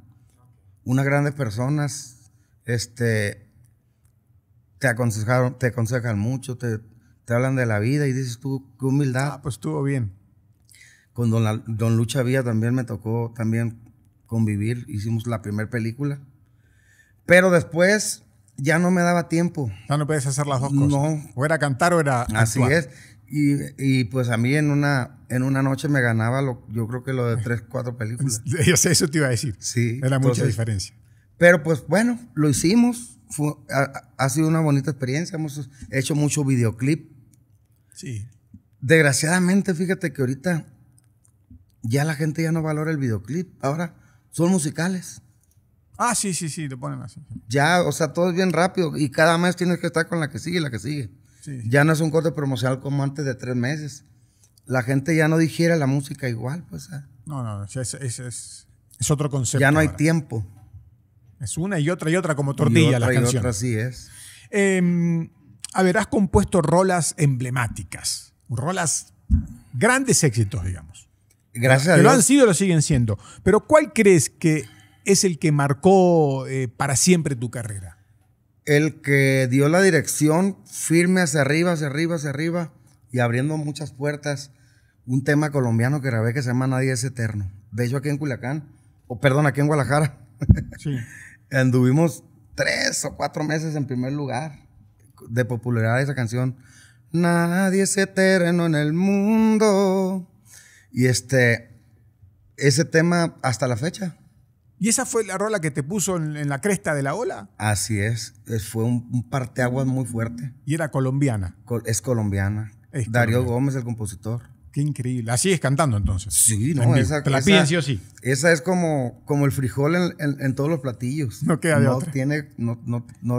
B: Unas grandes personas, este, te te aconsejan mucho, te, hablan de la vida y dices tú, qué humildad. Ah, pues estuvo bien. Con don, Lucha Villa también me tocó también convivir, hicimos la primera película. Pero después ya no me daba tiempo. ya no puedes hacer las dos cosas. No. O era cantar o era. Así es. Y, pues a mí en una, en una noche me ganaba yo creo que lo de tres, cuatro películas. Yo sé, eso te iba a decir. Sí. Era mucha diferencia. Pero pues bueno, lo hicimos. ha, sido una bonita experiencia. Hemos hecho mucho videoclip. Sí. Desgraciadamente, fíjate que ahorita ya la gente ya no valora el videoclip. Ahora son musicales.
A: Ah, sí, sí, sí, lo ponen así.
B: Ya, o sea, todo es bien rápido y cada mes tienes que estar con la que sigue y la que sigue. Ya no es un corte promocional como antes de tres meses. La gente ya no dijera la música igual, pues. Ah.
A: No, no, es,
B: otro concepto. Ya no hay tiempo. Es una y otra y otra como tortilla la canción. Otra, así es.
A: Em, a ver, has compuesto rolas emblemáticas, rolas grandes éxitos, digamos.
B: Gracias a Dios. lo han
A: sido, lo siguen siendo. Pero
B: ¿cuál crees que es el que marcó eh, para siempre tu carrera? el que dio la dirección firme hacia arriba, hacia arriba, hacia arriba y abriendo muchas puertas. Un tema colombiano que grabé que se llama Nadie es Eterno. De hecho, aquí en Culiacán, o perdón, aquí en Guadalajara, anduvimos tres o cuatro meses en primer lugar de popularidad esa canción. Nadie es eterno en el mundo. Y este, ese tema hasta la fecha ¿Y esa fue la rola que te puso en, la cresta de la ola? Así es, fue un, parteaguas muy fuerte. ¿Y era colombiana? es colombiana. Darío Gómez, el compositor. Qué increíble. Así es cantando entonces. Sí, no, esa, la piden sí o sí. Esa es como, como el frijol en, todos los platillos. No queda de Tiene, no,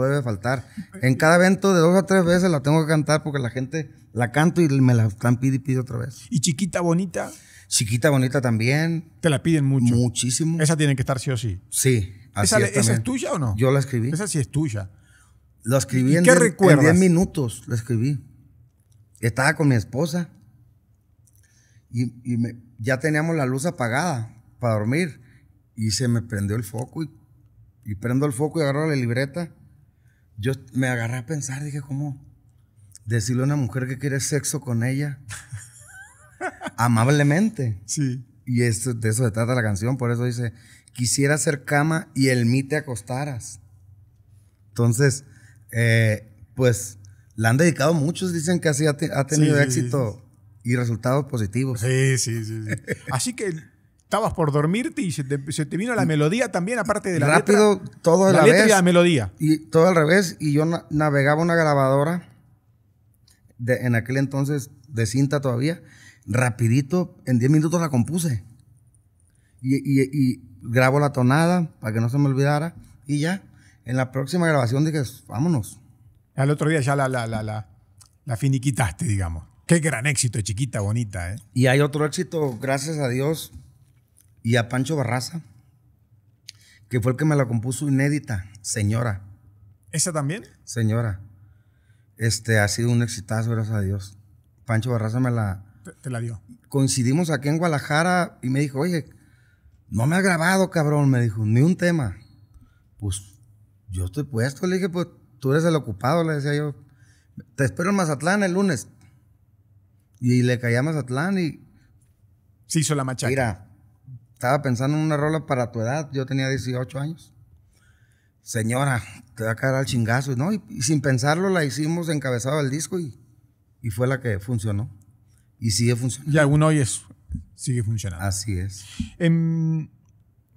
B: debe faltar. En cada evento de dos a tres veces la tengo que cantar porque la gente la canto y me la están pide y pide otra vez. ¿Y chiquita bonita? Chiquita Bonita también. Te la piden mucho.
A: Muchísimo. Esa tiene que estar sí o sí. Sí. esa, es tuya o no? Yo la escribí. Esa sí es tuya.
B: Lo escribí en, 10 minutos. La escribí. Estaba con mi esposa y, ya teníamos la luz apagada para dormir y se me prendió el foco y, y prendo el foco y agarro la libreta. Yo me agarré a pensar, dije, ¿cómo decirle a una mujer que quiere sexo con ella? amablemente. Sí. Y esto de eso se trata la canción, por eso dice, quisiera hacer cama y el mí te acostaras. Entonces, eh, pues la han dedicado muchos, dicen que así ha, tenido éxito y resultados positivos. Sí, sí, sí.
A: así que estabas
B: por dormirte y
A: se te, vino la melodía también, aparte de la letra. Rápido, todo la letra y la melodía.
B: Y todo al revés, y yo navegaba una grabadora, de, en aquel entonces de cinta todavía, rapidito, en 10 minutos la compuse. Y, y, grabo la tonada para que no se me olvidara. Y ya, en la próxima grabación dije, vámonos. Al otro día ya la, la, la, la, la finiquitaste, digamos. Qué gran
A: éxito, chiquita, bonita. ¿eh?
B: Y hay otro éxito, gracias a Dios, y a Pancho Barraza, que fue el que me la compuso inédita, señora. ¿Esa también? Señora. Este ha sido un exitazo, gracias a Dios. Pancho Barraza me la, te, la dio. Coincidimos aquí en Guadalajara y me dijo, oye, no me ha grabado, cabrón. Me dijo, ni un tema. Pues yo estoy puesto. Le dije, pues tú eres el ocupado, le decía yo. Te espero en Mazatlán el lunes. Y le caí a Mazatlán y. Se hizo la machaca. Mira, estaba pensando en una rola para tu edad. Yo tenía 18 años. Señora, te va a caer al chingazo. ¿no? Y, sin pensarlo la hicimos encabezado el disco y fue la que funcionó. Y sigue funcionando. Y aún hoy sigue funcionando. Así es. Em,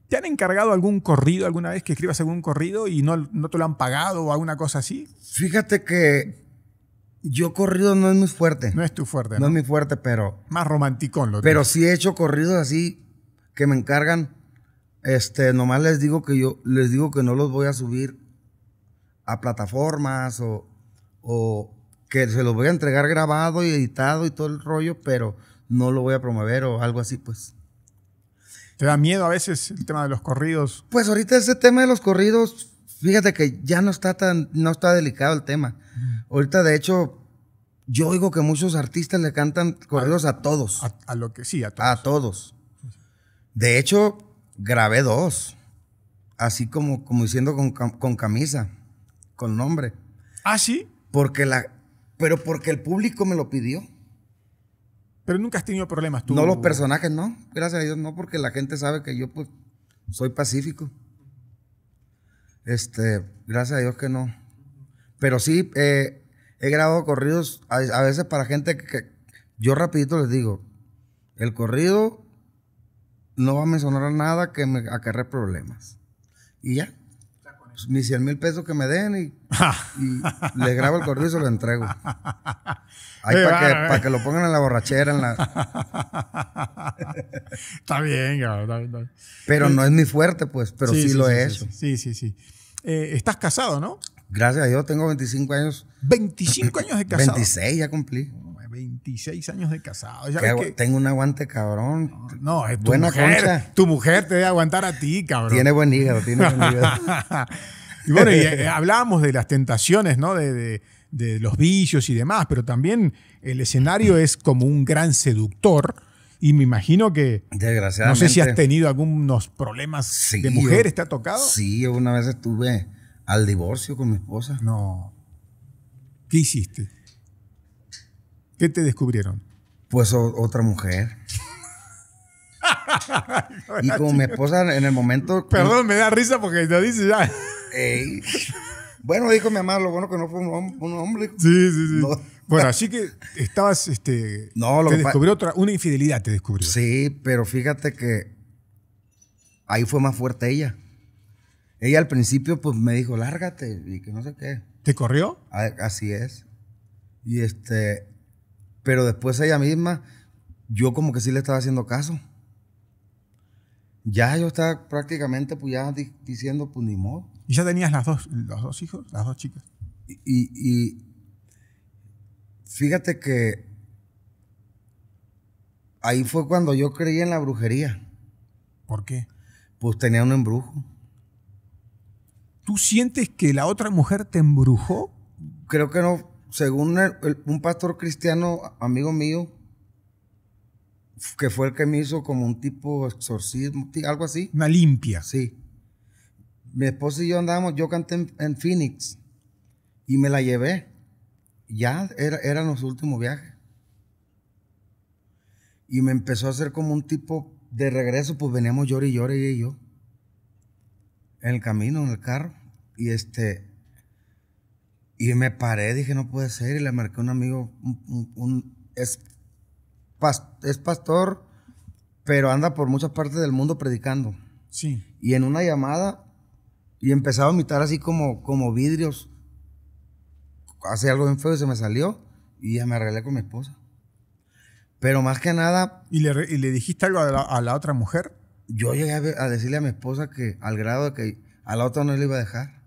A: ¿Te han encargado algún corrido alguna vez que escribas algún corrido y no, no te lo han pagado o alguna
B: cosa así? Fíjate que yo corrido no es muy fuerte. No es tu fuerte, ¿no? No es mi fuerte, pero. Más romanticón lo Pero si sí he hecho corridos así que me encargan. Este, nomás les digo que yo les digo que no los voy a subir a plataformas o, que se los voy a entregar grabado y editado y todo el rollo, pero no lo voy a promover o algo así, pues. ¿Te da miedo a veces el tema de los corridos? Pues ahorita ese tema de los corridos, fíjate que ya no está tan, no está delicado el tema. Ahorita, de hecho, yo oigo que muchos artistas le cantan corridos a, todos. A, lo que sí, a todos. A todos. De hecho, grabé dos. Así como, como diciendo con, con camisa, con nombre. ¿Ah, sí? Porque la, pero porque el público me lo pidió. Pero nunca has tenido problemas tú. No, los personajes no. Gracias a Dios no, porque la gente sabe que yo pues soy pacífico. Este, gracias a Dios que no. Pero sí, eh, he grabado corridos a, veces para gente que, que, yo rapidito les digo, el corrido no va a mencionar nada que me acarre problemas. Y ya mis pues, 100 mil pesos que me den y, le grabo el corrido y se lo entrego. Ahí para que, eh. que, lo pongan en la borrachera. En
A: la... está bien, Pero eh, no es mi fuerte, pues, pero sí, lo es Sí, sí, sí. Eh, estás casado, ¿no?
B: Gracias a Dios, tengo 25 años. 25 años de casado. 26
A: ya cumplí. 26 años de casado.
B: tengo un aguante cabrón. No, es tu mujer. Tu mujer te debe
A: aguantar a ti, cabrón. Tiene buen hígado, tiene buen hígado.
B: y bueno, y, eh,
A: hablábamos de las tentaciones, ¿no? De, los vicios y demás, pero también el escenario es como un gran seductor. Y me imagino que.
B: Desgraciadamente. No sé si has
A: tenido algunos
B: problemas de mujeres, ¿te ha tocado? Sí, una vez estuve al divorcio con mi esposa. No. ¿Qué hiciste? ¿Qué te descubrieron? Pues otra mujer.
A: y como mi esposa
B: en el momento. Perdón,
A: me da risa porque lo dice ya. Bueno, dijo mi
B: mamá, lo bueno que no fue un, hombre. Sí, sí, sí. Bueno, así que estabas,
A: este, no, lo te descubrió
B: otra, una infidelidad te descubrió. Sí, pero fíjate que ahí fue más fuerte ella. Ella al principio pues me dijo, lárgate y que no sé qué. ¿Te corrió? así es. Y este, pero después ella misma, yo como que sí le estaba haciendo caso. Ya yo estaba prácticamente pues ya diciendo, pues ni modo.
A: ¿Y ya tenías las dos, los dos hijos, las dos chicas?
B: y, y fíjate que ahí fue cuando yo creí en la brujería. ¿Por qué? Pues tenía un embrujo. ¿Tú sientes que la otra mujer te embrujó? Creo que no, según un pastor cristiano, amigo mío, que fue el que me hizo como un tipo exorcismo, algo así. Una limpia. Sí. Mi esposa y yo andábamos, yo canté en, Phoenix y me la llevé. Ya era, eran los últimos viajes. Y me empezó a hacer como un tipo de regreso, pues veníamos Llori y llore y yo. En el camino, en el carro. Y este, y me paré, dije, no puede ser. Y le marqué a un amigo, un, es, pastor, pero anda por muchas partes del mundo predicando. Sí. Y en una llamada, y empezaba a vomitar así como, como vidrios. hace algo bien feo y se me salió. Y ya me arreglé con mi esposa. Pero más que nada. ¿Y le, dijiste algo a la, otra mujer? Yo llegué a, a decirle a mi esposa que al grado de que a la otra no le iba a dejar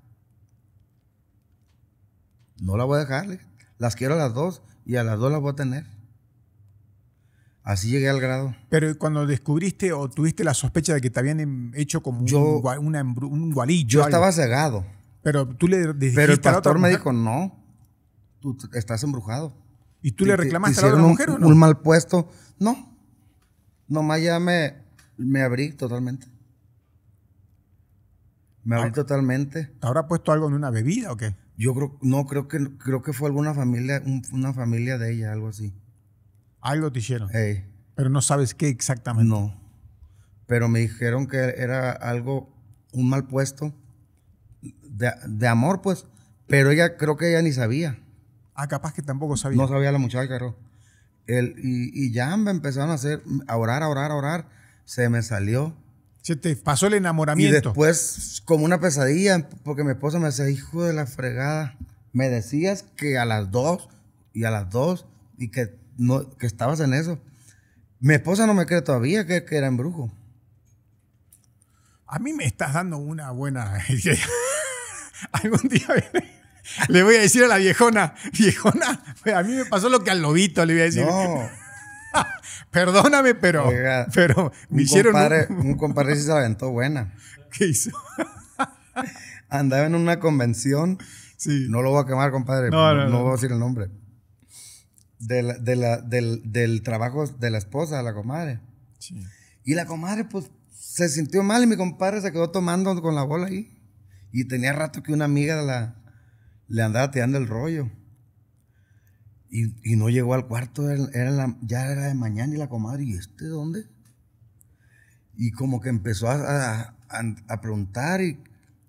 B: no la voy a dejarle Las quiero a las dos y a las dos las voy a tener. Así llegué al grado. Pero cuando descubriste o tuviste la sospecha de que te habían em,
A: hecho como yo, un, un gualillo. Yo estaba cegado. Pero tú le dijiste Pero el pastor me dijo,
B: no, tú estás embrujado. ¿Y tú le reclamaste a la mujer un, o no? Un mal puesto. No. Nomás ya me, me abrí totalmente. Me abrí totalmente. habrá puesto algo en una bebida o qué? Yo creo, no, creo que, creo que fue alguna familia, una familia de ella, algo así. Algo te hicieron. Pero no sabes qué exactamente. No. Pero me dijeron que era algo, un mal puesto de, amor, pues. Pero ella, creo que ella ni sabía. Ah, capaz que tampoco sabía. No sabía la muchacha, claro El, y, y ya me empezaron a hacer, a orar, a orar, a orar. Se me salió. Se te pasó el enamoramiento. Y después, como una pesadilla, porque mi esposa me decía, hijo de la fregada, me decías que a las dos y a las dos y que, no, que estabas en eso. Mi esposa no me cree todavía que, que era brujo A mí me estás dando una buena... Algún
A: día le voy a decir a la viejona, viejona, pues, a mí me pasó lo que al lobito le voy a decir.
B: Perdóname, pero. pero me hicieron. Compadre, un... compadre sí se aventó buena. ¿Qué hizo? Andaba en una convención. Sí. No lo voy a quemar, compadre. No, voy a decir el nombre. De del, trabajo de la esposa, de la comadre. Sí. Y la comadre, pues, se sintió mal y mi compadre se quedó tomando con la bola ahí. Y tenía rato que una amiga la, le andaba tirando el rollo. Y, no llegó al cuarto, era la, ya era de mañana y la comadre, ¿y este dónde? Y como que empezó a, a, preguntar y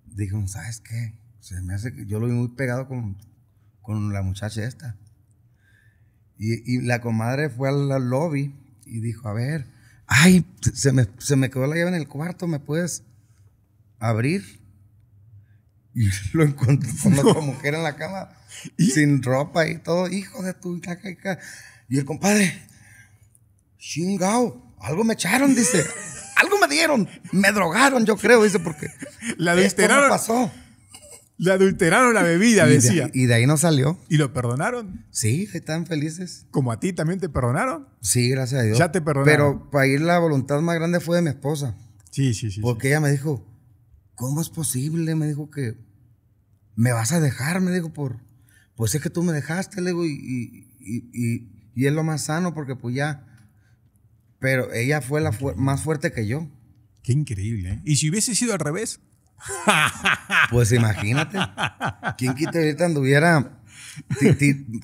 B: dijo, ¿sabes qué? Se me hace yo lo vi muy pegado con, con la muchacha esta. Y, y, la comadre fue al lobby y dijo, a ver, ay, se me, se me quedó la llave en el cuarto, ¿me puedes abrir? Y lo encontró con otra mujer en la cama sin ropa y todo, hijo de tu Y el compadre, chingao, algo me echaron, dice. Algo me dieron, me drogaron, yo creo, dice, porque. La adulteraron. pasó? Le adulteraron la bebida, decía. y de ahí no salió. ¿Y lo perdonaron? Sí, están felices. ¿Como a ti también te perdonaron? Sí, gracias a Dios. Ya te perdonaron. Pero para ir la voluntad más grande fue de mi esposa. Sí, sí, sí. Porque ella me dijo, ¿cómo es posible? Me dijo que me vas a dejar, me dijo, por, pues es que tú me dejaste, le y, y, y, es lo más sano porque pues ya, pero ella fue la más fuerte que yo. Qué increíble. ¿eh? ¿Y si hubiese sido al revés? Pues imagínate, ¿quién quita ahorita anduviera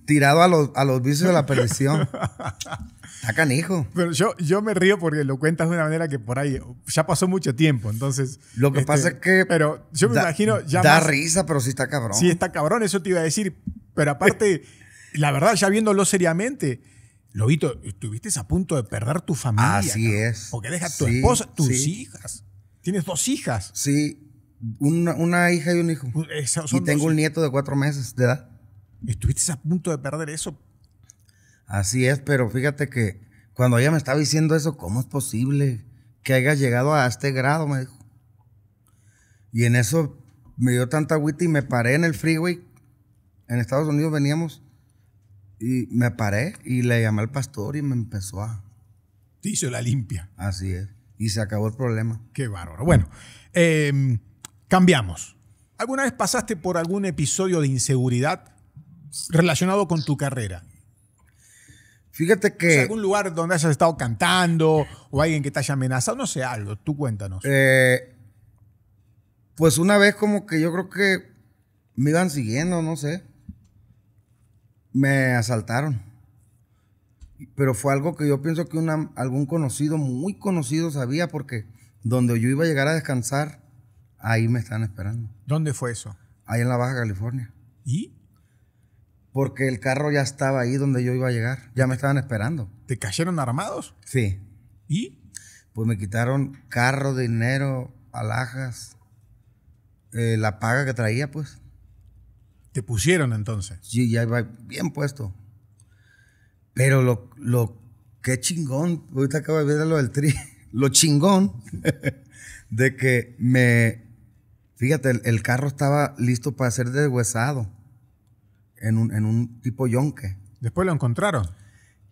B: tirado a los, a los vicios de la perdición? Está canijo. Pero yo, yo me río porque lo cuentas de una manera que por ahí ya pasó mucho tiempo,
A: entonces. Lo que pasa este, es que. Pero yo me imagino. Ya da risa,
B: pero sí está cabrón. Sí está
A: cabrón, eso te iba a decir. Pero aparte, la verdad, ya viéndolo seriamente, Lobito,
B: estuviste a punto de perder tu familia. Así es. Porque dejas tu esposa, tus hijas. Tienes dos hijas. Sí, una, hija y un hijo. Uh, y tengo un nieto de cuatro meses de edad. Estuviste a punto de perder eso. Así es, pero fíjate que cuando ella me estaba diciendo eso, ¿cómo es posible que haya llegado a este grado? Me dijo. Y en eso me dio tanta agüita y me paré en el freeway en Estados Unidos veníamos y me paré y le llamé al pastor y me empezó a...
A: Te hizo la limpia.
B: Así es. Y se acabó el problema. Qué bárbaro.
A: Bueno, em, cambiamos. ¿Alguna vez pasaste por algún episodio de inseguridad relacionado con tu carrera? Fíjate que. algún lugar donde hayas estado cantando o alguien que te haya amenazado, no sé, algo, tú cuéntanos.
B: Eh, pues una vez, como que yo creo que me iban siguiendo, no sé me asaltaron. Pero fue algo que yo pienso que una, algún conocido, muy conocido, sabía porque donde yo iba a llegar a descansar, ahí me estaban esperando.
A: ¿Dónde fue eso?
B: Ahí en la Baja California. ¿Y? Porque el carro ya estaba ahí donde yo iba a llegar. Ya me estaban esperando. ¿Te cayeron armados? Sí. ¿Y? Pues me quitaron carro, dinero, alhajas, eh, la paga que traía, pues. Te pusieron entonces. Sí, ya iba bien puesto. Pero lo, lo qué chingón, ahorita acabo de ver lo del tri, lo chingón de que me, fíjate, el, carro estaba listo para ser deshuesado en un, en un tipo yonque. Después lo encontraron.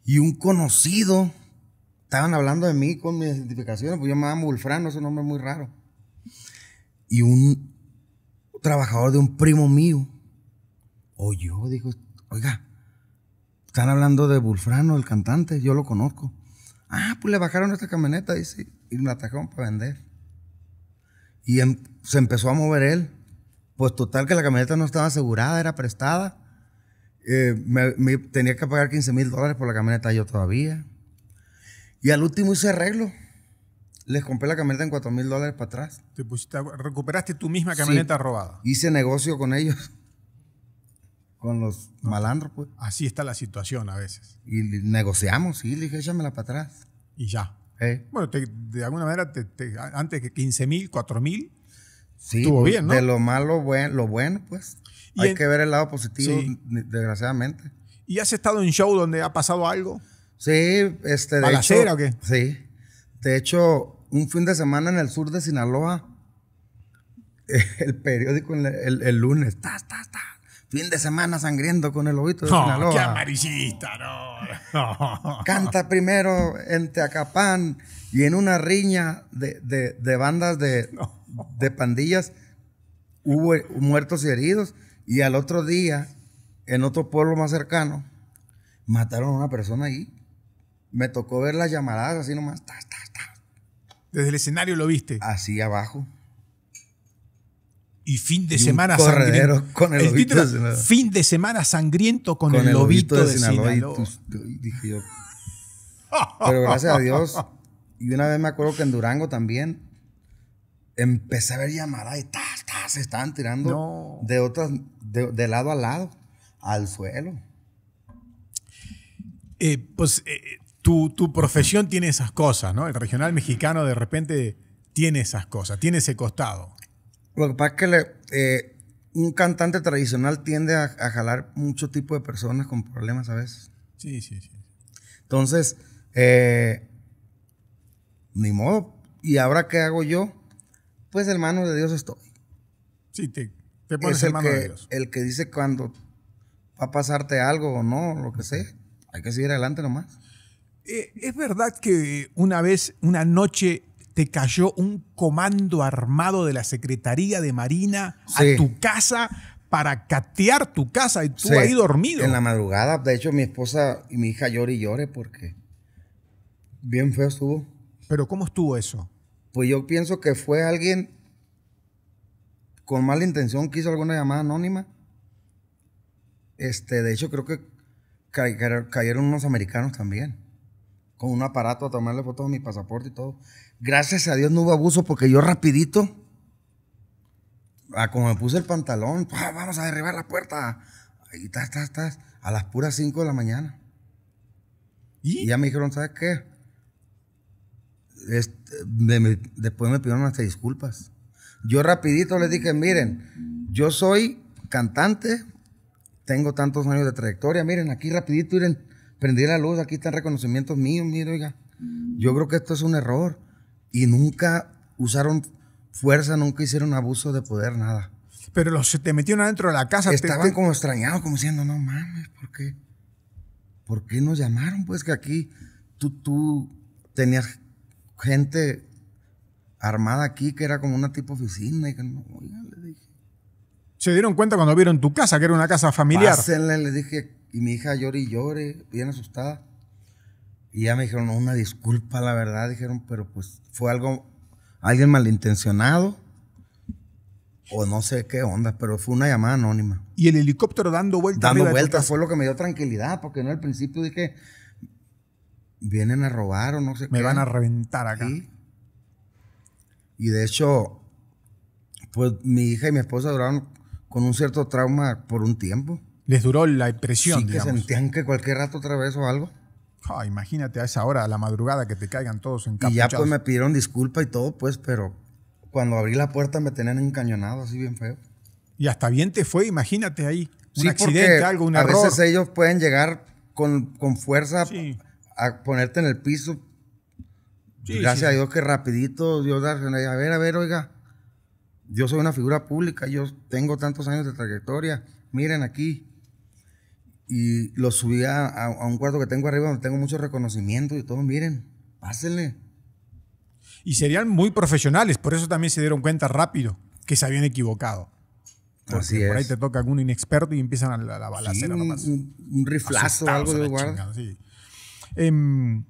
B: Y un conocido, estaban hablando de mí con mi identificación. pues yo me llamo es ese nombre muy raro. Y un trabajador de un primo mío yo, dijo, oiga, están hablando de Bulfrano, el cantante, yo lo conozco. Ah, pues le bajaron esta camioneta, dice, y me atacaron para vender. Y em, se empezó a mover él. Pues total que la camioneta no estaba asegurada, era prestada. Eh, me, tenía que pagar 15 mil dólares por la camioneta yo todavía. Y al último hice arreglo. Les compré la camioneta en 4 mil dólares para atrás.
A: Te recuperaste tu misma camioneta robada.
B: Hice negocio con ellos con los malandros, pues. Así está la situación a veces. Y negociamos, sí, le
A: dije, échamela para atrás. Y ya. Bueno, de alguna manera, antes que 15 mil,
B: 4 mil, estuvo pues, bien, ¿no? De lo malo, lo bueno, pues. Hay que ver el lado positivo, desgraciadamente. ¿Y has estado en show donde ha pasado algo? Sí, este. De hecho, o qué? Sí. De hecho, un fin de semana en el sur de Sinaloa, el periódico el, lunes, ta, ta, ta Fin de semana sangriendo con el lobito de Sinaloa. ¡Qué amarillista! No. Canta primero en Teacapán y en una riña de, bandas de, pandillas hubo muertos y heridos. Y al otro día, en otro pueblo más cercano, mataron a una persona ahí. Me tocó ver las llamaradas así nomás. Desde el escenario lo viste. Así abajo
A: y fin de semana sangriento. Con el, fin de semana sangriento con, el, lobito, de, Sinaloa. yo.
B: Pero gracias a Dios. Y una vez me acuerdo que en Durango también empecé a ver llamadas y se estaban tirando de otras, de, lado a lado, al suelo. Eh, pues eh,
A: tu, tu profesión tiene esas cosas, ¿no? El regional mexicano de repente tiene esas cosas, tiene
B: ese costado. Lo que pasa es que eh, un cantante tradicional tiende a, jalar mucho tipo de personas con problemas a veces. Sí, sí, sí. Entonces, eh, ni modo. ¿Y ahora qué hago yo? Pues hermano de Dios estoy. Sí, te, pones el hermano que, de Dios. El que dice cuando va a pasarte algo o no, lo que sea. Hay que seguir adelante nomás. Eh, es verdad que una vez, una noche, te cayó un comando
A: armado de la Secretaría de Marina a tu casa para catear tu casa y tú ahí dormido. En la
B: madrugada, de hecho, mi esposa y mi hija lloran y llore porque bien feo estuvo. ¿Pero cómo estuvo eso? Pues yo pienso que fue alguien con mala intención que hizo alguna llamada anónima. Este, de hecho, creo que cayeron unos americanos también. Con un aparato a tomarle fotos a mi pasaporte y todo. Gracias a Dios no hubo abuso porque yo rapidito, ah, como me puse el pantalón, vamos a derribar la puerta. Y está está, está a las puras 5 de la mañana. ¿Y? ya me dijeron, ¿sabes qué? Este, después me pidieron hasta disculpas. Yo rapidito les dije, miren, yo soy cantante, tengo tantos años de trayectoria, miren, aquí rapidito, miren, prendí la luz, aquí están reconocimientos míos, miren, oiga, yo creo que esto es un error y nunca usaron fuerza, nunca hicieron abuso de poder, nada.
A: Pero los se te metieron adentro de la casa. Estaban
B: como extrañados, como diciendo, no mames, ¿por qué? ¿Por qué nos llamaron? Pues que aquí tú, tú tenías gente armada aquí que era como una tipo oficina. Y no, ¿Se dieron cuenta cuando vieron tu casa, que era una casa familiar? le dije, y mi hija llore y llore, bien asustada. Y ya me dijeron, una disculpa, la verdad, dijeron, pero pues fue algo, alguien malintencionado o no sé qué onda, pero fue una llamada anónima. Y el helicóptero dando vueltas. Dando vueltas fue lo que me dio tranquilidad, porque no al principio dije, vienen a robar o no sé me qué. Me van a reventar acá. Y de hecho, pues mi hija y mi esposa duraron con un cierto trauma por un tiempo. Les duró la impresión. Sí, que sentían que cualquier rato otra vez o algo. Ah, imagínate a
A: esa hora, a la madrugada, que te caigan todos en Y ya pues me
B: pidieron disculpa y todo, pues, pero cuando abrí la puerta me tenían encañonado así bien feo. Y hasta bien te fue, imagínate ahí. Un accidente, algo, un a A veces ellos pueden llegar con, fuerza a, ponerte en el piso. Gracias a Dios que rapidito, Dios, a ver, a ver, oiga, yo soy una figura pública, yo tengo tantos años de trayectoria, miren aquí, y lo subía a, un cuarto que tengo arriba donde tengo mucho reconocimiento y todo, miren, pásenle. Y serían muy profesionales, por eso también se
A: dieron cuenta rápido que se habían equivocado. Porque por ahí te toca algún inexperto y empiezan a la, balacera nomás. Un, un riflazo, algo de igual. Em,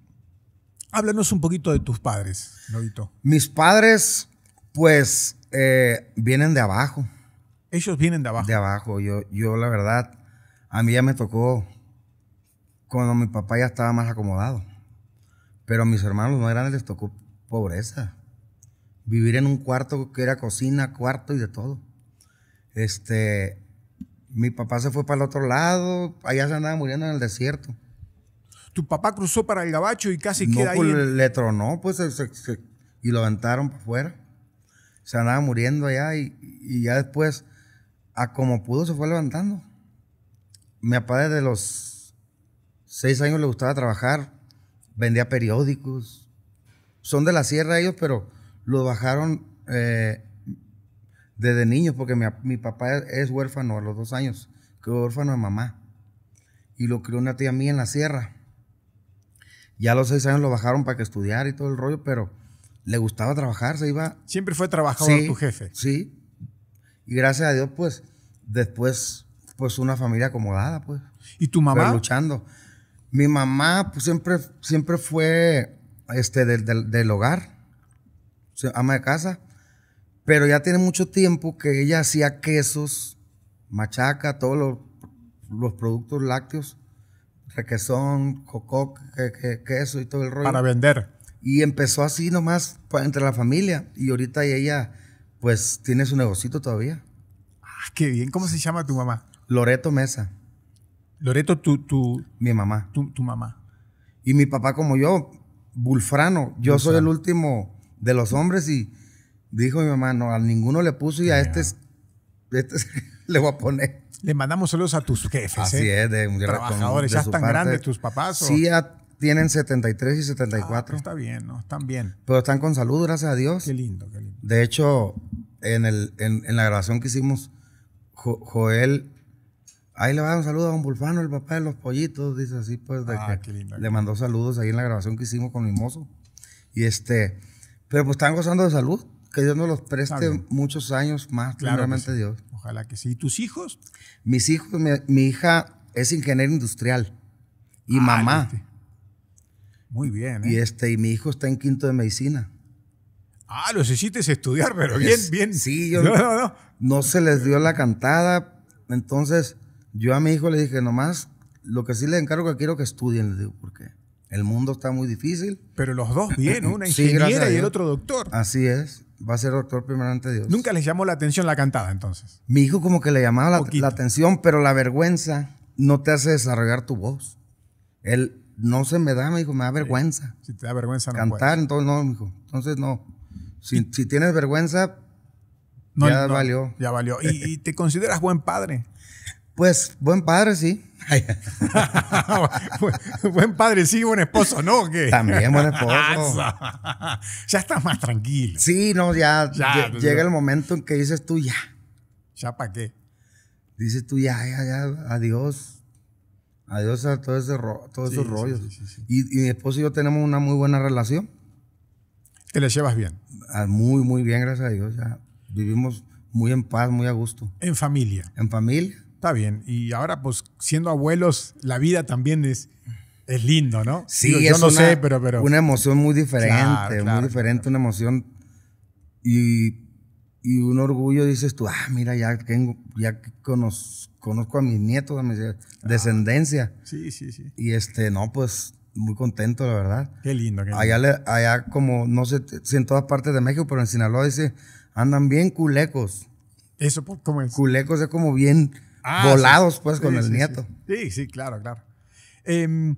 A: háblanos un poquito de tus padres, Lobito.
B: Mis padres, pues, eh, vienen de abajo. Ellos vienen de abajo. De abajo. Yo, yo la verdad, a mí ya me tocó cuando mi papá ya estaba más acomodado. Pero a mis hermanos más grandes les tocó pobreza. Vivir en un cuarto que era cocina, cuarto y de todo. Este, mi papá se fue para el otro lado, allá se andaba muriendo en el desierto. Tu papá cruzó para el gabacho y casi queda ahí. Le, le tronó, pues, y lo levantaron para afuera. Se andaba muriendo allá y ya después, a como pudo, se fue levantando. Mi papá desde los seis años le gustaba trabajar, vendía periódicos. Son de la sierra ellos, pero lo bajaron eh, desde niño. porque mi, papá es huérfano a los dos años, quedó huérfano de mamá. Y lo crió una tía mía en la sierra. Ya a los seis años lo bajaron para que estudiara y todo el rollo, pero le gustaba trabajar, se iba... Siempre fue trabajador tu jefe. Sí. Y gracias a Dios, pues, después pues una familia acomodada, pues. ¿Y tu mamá? luchando. Mi mamá pues, siempre, siempre fue este, del, del, hogar, ama de casa, pero ya tiene mucho tiempo que ella hacía quesos, machaca, todos los, productos lácteos, requesón, cocó, que, queso y todo el rollo. Para vender. Y empezó así nomás pues, entre la familia y ahorita ella pues tiene su negocito todavía. Ah, qué bien. ¿Cómo se llama tu mamá? Loreto Mesa. Loreto, tu, tu mi mamá. Tu, mamá. Y mi papá como yo, Bulfrano. Yo soy el último de los hombres y dijo mi mamá, no, a ninguno le puso y a este, este le voy a poner. Le mandamos saludos a tus jefes. Así ¿eh? es, de, trabajadores. ya están grandes tus papás. Sí, ya tienen 73 y 74. Ah, está bien, ¿no? Están bien. Pero están con salud, gracias a Dios. Qué lindo, qué lindo. De hecho, en, la grabación que hicimos, Joel Ahí le va a dar un saludo a Don Bulfano, el papá de los pollitos, dice así, pues, de ah, que le mandó saludos ahí en la grabación que hicimos con mi mozo. Y este, pero pues están gozando de salud, que Dios nos los preste muchos años más, claramente, Dios. Ojalá que sí. ¿Y tus hijos? Mis hijos, mi, hija es ingeniera industrial y ah, mamá.
A: Muy bien. ¿eh? Y
B: este, y mi hijo está en quinto de medicina.
A: Ah, los hiciste estudiar, pero bien, bien. Sí, yo no, no, no.
B: no se les dio la cantada, entonces yo a mi hijo le dije, nomás, lo que sí le encargo que quiero que estudien, Le digo, porque el mundo está muy difícil. Pero los dos bien, una ingeniera y el otro doctor. Así es. Va a ser doctor ante Dios. ¿Nunca les llamó la atención la cantada entonces? Mi hijo como que le llamaba la, atención, pero la vergüenza no te hace desarrollar tu voz. Él no se me da, me dijo, me da vergüenza. Si te da vergüenza no Cantar, entonces no, hijo. Entonces no. Si, tienes vergüenza, ya valió. Ya valió. ¿Y, ¿Y te consideras buen padre? Pues buen padre, sí. buen padre, sí, buen esposo, ¿no? ¿Qué? También buen esposo. ya estás más tranquilo. Sí, no, ya, pues, llega el momento en que dices tú ya. ¿Ya para qué? Dices tú ya, ya, ya, adiós. Adiós a todo todos esos rollos. y, mi esposo y yo tenemos una muy buena relación. ¿Te la llevas bien? Ah, muy, muy bien, gracias a Dios. Ya. Vivimos muy en paz, muy a gusto. ¿En familia? En familia Está bien. Y
A: ahora, pues, siendo abuelos, la vida también es, es lindo, ¿no? Sí, yo no sé, pero, pero. Una emoción muy diferente, muy diferente,
B: una emoción. Y, un orgullo, dices tú, ah, mira, ya, tengo, ya conozco, a mis nietos, a mi ah. descendencia.
A: Sí, sí, sí.
B: Y este, no, pues, muy contento, la verdad. Qué lindo, qué lindo. Allá, allá como, no sé si en todas partes de México, pero en Sinaloa dice, andan bien culecos. ¿Eso cómo es? Culecos es como bien Ah, volados pues con el nieto.
A: Sí. sí, claro, claro. Em,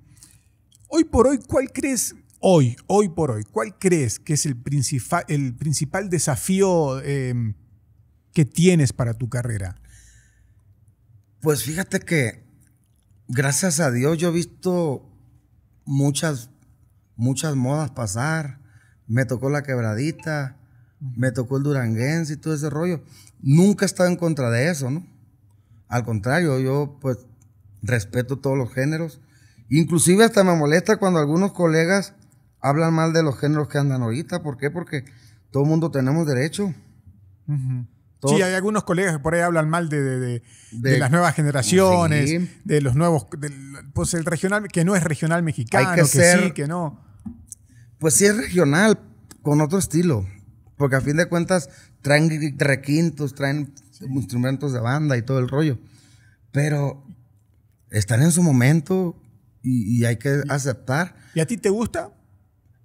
A: hoy por hoy, ¿cuál crees, hoy, hoy por hoy, cuál crees que es el, principal, el principal desafío
B: em, que tienes para tu carrera? Pues fíjate que, gracias a Dios, yo he visto muchas, muchas modas pasar. Me tocó la quebradita, me tocó el duranguense y todo ese rollo. Nunca he estado en contra de eso, ¿no? Al contrario, yo pues respeto todos los géneros. Inclusive hasta me molesta cuando algunos colegas hablan mal de los géneros que andan ahorita. ¿Por qué? Porque todo el mundo tenemos derecho. Sí, hay
A: algunos colegas que por ahí hablan mal de, las nuevas generaciones,
B: de los nuevos, pues el regional, que no es regional mexicano, que, sí, que no. Pues sí es regional, con otro estilo, porque a fin de cuentas traen requintos, traen instrumentos de banda y todo el rollo. Pero están en su momento y, hay que aceptar. ¿Y a ti te gusta?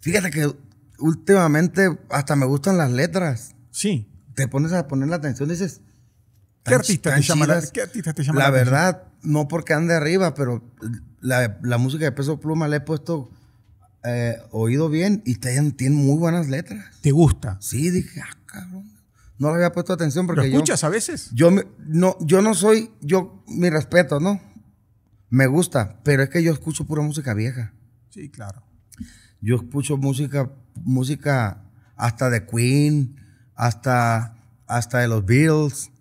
B: Fíjate que últimamente hasta me gustan las letras. Sí. Te pones a poner la atención y dices. ¿Qué artista, te llama la, te verdad, no porque ande arriba, pero la, la, música de Peso Pluma le he puesto eh, oído bien y tienen tiene muy buenas letras. ¿Te gusta? Sí, dije, ah, no le había puesto atención porque ¿Lo escuchas a veces? Yo no, yo no soy, yo, mi respeto, ¿no? Me gusta, pero es que yo escucho pura música vieja. Sí, claro. Yo escucho música, música hasta de Queen, hasta, hasta de los Bills.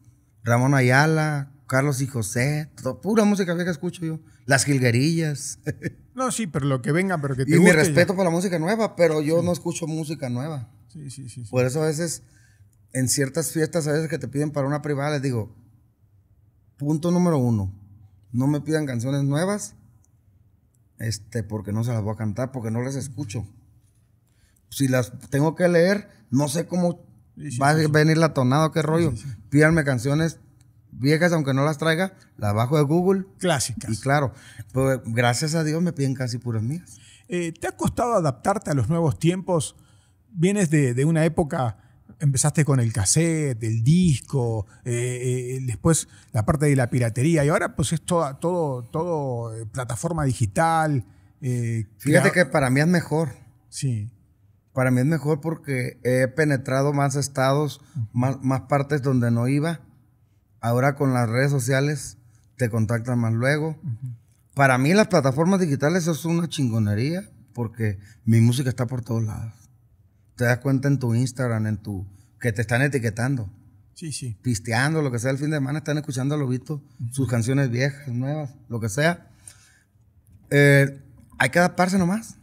B: Ramón Ayala, Carlos y José, pura música vieja escucho yo. Las jilguerillas. No, sí, pero lo que venga, pero que te Y mi respeto por la música nueva, pero yo no escucho música nueva. sí, sí, sí. Por eso a veces en ciertas fiestas a veces que te piden para una privada, les digo, punto número uno, no me pidan canciones nuevas, este, porque no se las voy a cantar, porque no las escucho. Si las tengo que leer, no sé cómo va a venir la tonada, qué rollo. Pídanme canciones viejas, aunque no las traiga, las bajo de Google. Clásicas. Y claro, pues, gracias a Dios me piden casi puras mías.
A: Eh, ¿Te ha costado adaptarte a los nuevos tiempos? Vienes de una época empezaste con el cassette, el disco, eh, eh, después la parte de la piratería y ahora pues es
B: toda, todo, todo eh, plataforma digital. Fíjate que para mí es mejor. Sí. Para mí es mejor porque he penetrado más estados, más, partes donde no iba. Ahora con las redes sociales te contactan más luego. Para mí las plataformas digitales es una chingonería porque mi música está por todos lados te das cuenta en tu Instagram, en tu que te están etiquetando. Sí, sí. Pisteando, lo que sea, el fin de semana están escuchando a Lobito, sus canciones viejas, nuevas, lo que sea. Eh, hay que adaptarse nomás.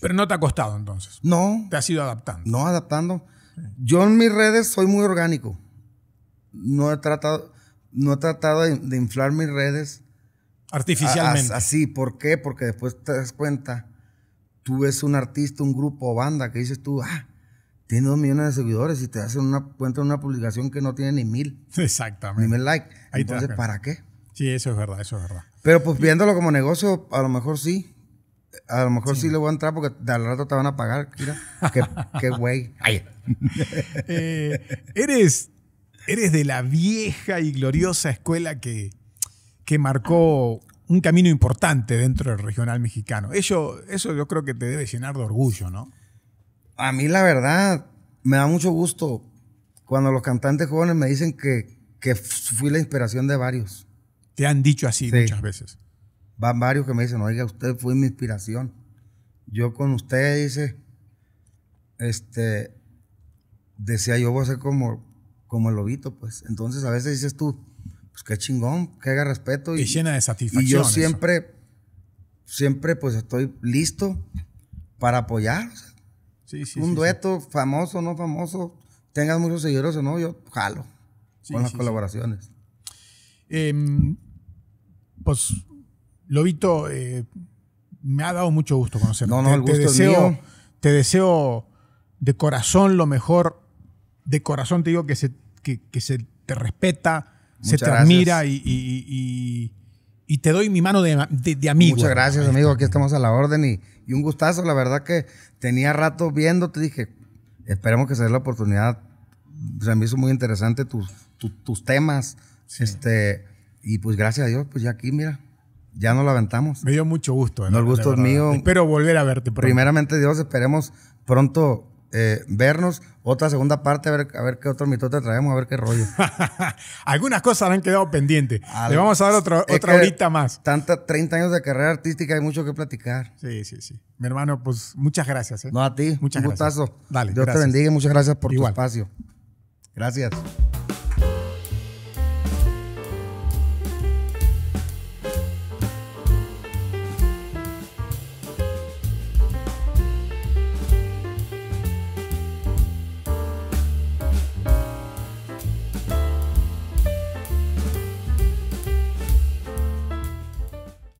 B: Pero no te ha costado entonces. No. Te has ido adaptando. No, adaptando. Yo en mis redes soy muy orgánico. No he tratado, no he tratado de, inflar mis redes. Artificialmente. así, ¿por qué? Porque después te das cuenta tú ves un artista, un grupo o banda que dices tú, ah, tiene dos millones de seguidores y te hacen una cuenta una publicación que no tiene ni mil. Exactamente. Ni mil likes. Entonces, ¿para qué? Sí, eso es
A: verdad, eso es verdad.
B: Pero pues viéndolo como negocio, a lo mejor sí. A lo mejor sí, le voy a entrar porque al rato te van a pagar. qué, güey. Eh,
A: eres, eres de la vieja y gloriosa escuela que, que marcó un camino importante dentro del regional mexicano. eso yo creo que
B: te debe llenar de orgullo, ¿no? A mí la verdad me da mucho gusto cuando los cantantes jóvenes me dicen que, que fui la inspiración de varios. Te han dicho así muchas veces. Van varios que me dicen, oiga, usted fue mi inspiración. Yo con usted, dice, este, decía yo voy a ser como, como el lobito, pues. Entonces a veces dices tú, pues qué chingón, que haga respeto. Y, llena de satisfacción. Y yo siempre, siempre pues estoy listo para apoyar. sí, sí, un dueto, famoso, no famoso, tengas muchos seguidores o no, yo jalo con las colaboraciones. Em,
A: pues, Lobito, eh, me ha dado mucho gusto conocerte. No, no, te, el deseo, te deseo de corazón lo mejor. De corazón te digo que se, que se te respeta, se te admira y,
B: te doy mi mano de, de, amigo. Muchas gracias, amigo. Aquí estamos a la orden y, un gustazo. La verdad que tenía rato viendo, te dije, esperemos que se dé la oportunidad. Se me hizo muy interesante tus, tus temas. Este, y pues gracias a Dios, pues ya aquí, mira, ya nos lo aventamos. Me dio mucho gusto. eh. el gusto mío. Espero volver a verte. Pronto. Primeramente, Dios, esperemos pronto eh, vernos. Otra segunda parte, a ver, qué otro mitote traemos, a ver qué rollo. Algunas cosas han quedado pendientes. Le vamos a dar otra, otra horita más. Tanta 30 años de carrera artística, hay mucho que platicar. Sí, sí, sí. Mi hermano,
A: pues muchas gracias. ¿eh? No a ti. Muchas un gustazo. Dios te bendiga y muchas gracias por tu
B: espacio. Gracias.